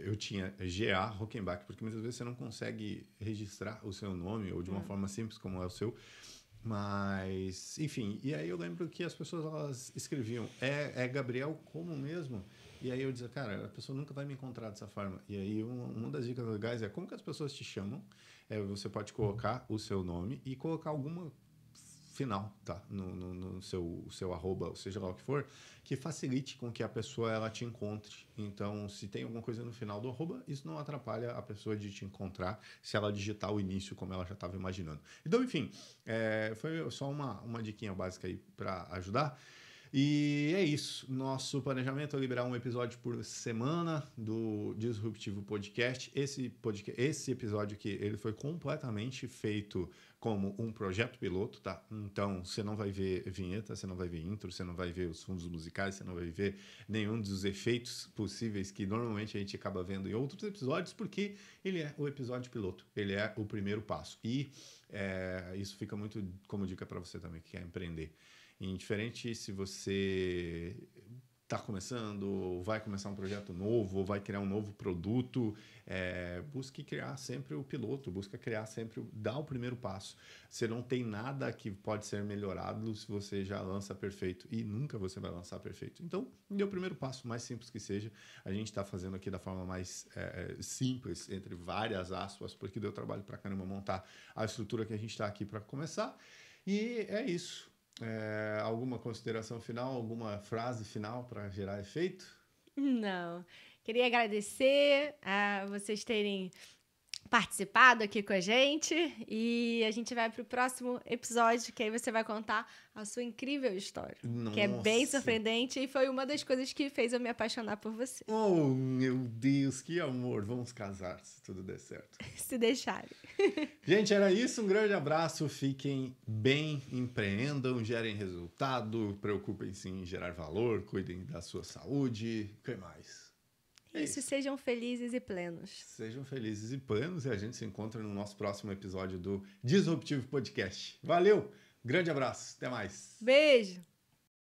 Eu tinha GA Rockenbach, porque muitas vezes você não consegue registrar o seu nome ou de uma hum. forma simples como é o seu. Mas, enfim, e aí eu lembro que as pessoas elas escreviam, é, é Gabriel como mesmo? E aí eu dizia, cara, a pessoa nunca vai me encontrar dessa forma. E aí uma, uma das dicas legais é como que as pessoas te chamam. É, você pode colocar o seu nome e colocar alguma final, tá? No, no, no seu, seu arroba, ou seja lá o que for, que facilite com que a pessoa ela te encontre. Então, se tem alguma coisa no final do arroba, isso não atrapalha a pessoa de te encontrar se ela digitar o início como ela já estava imaginando. Então, enfim, é, foi só uma, uma diquinha básica aí para ajudar. E é isso. Nosso planejamento é liberar um episódio por semana do Disruptivo Podcast. Esse, podcast, esse episódio aqui ele foi completamente feito como um projeto piloto, tá? Então, você não vai ver vinheta, você não vai ver intro, você não vai ver os fundos musicais, você não vai ver nenhum dos efeitos possíveis que normalmente a gente acaba vendo em outros episódios, porque ele é o episódio piloto, ele é o primeiro passo. E é, isso fica muito como dica para você também que quer empreender. Indiferente se você está começando, vai começar um projeto novo, ou vai criar um novo produto, é, busque criar sempre o piloto, busca criar sempre, dá o primeiro passo. Você não tem nada que pode ser melhorado se você já lança perfeito e nunca você vai lançar perfeito. Então, dê o primeiro passo, mais simples que seja. A gente está fazendo aqui da forma mais é, é, simples, entre várias aspas, porque deu trabalho para caramba montar a estrutura que a gente está aqui para começar. E é isso. É, alguma consideração final, alguma frase final para gerar efeito? Não. Queria agradecer a vocês terem participado aqui com a gente e a gente vai pro próximo episódio que aí você vai contar a sua incrível história, Nossa. que é bem surpreendente e foi uma das coisas que fez eu me apaixonar por você. Oh, meu Deus, que amor. Vamos casar se tudo der certo. se deixarem. gente, era isso, um grande abraço, fiquem bem, empreendam, gerem resultado, preocupem-se em gerar valor, cuidem da sua saúde, o que mais? É isso, isso, sejam felizes e plenos. Sejam felizes e plenos e a gente se encontra no nosso próximo episódio do Disruptivo Podcast. Valeu, grande abraço, até mais. Beijo.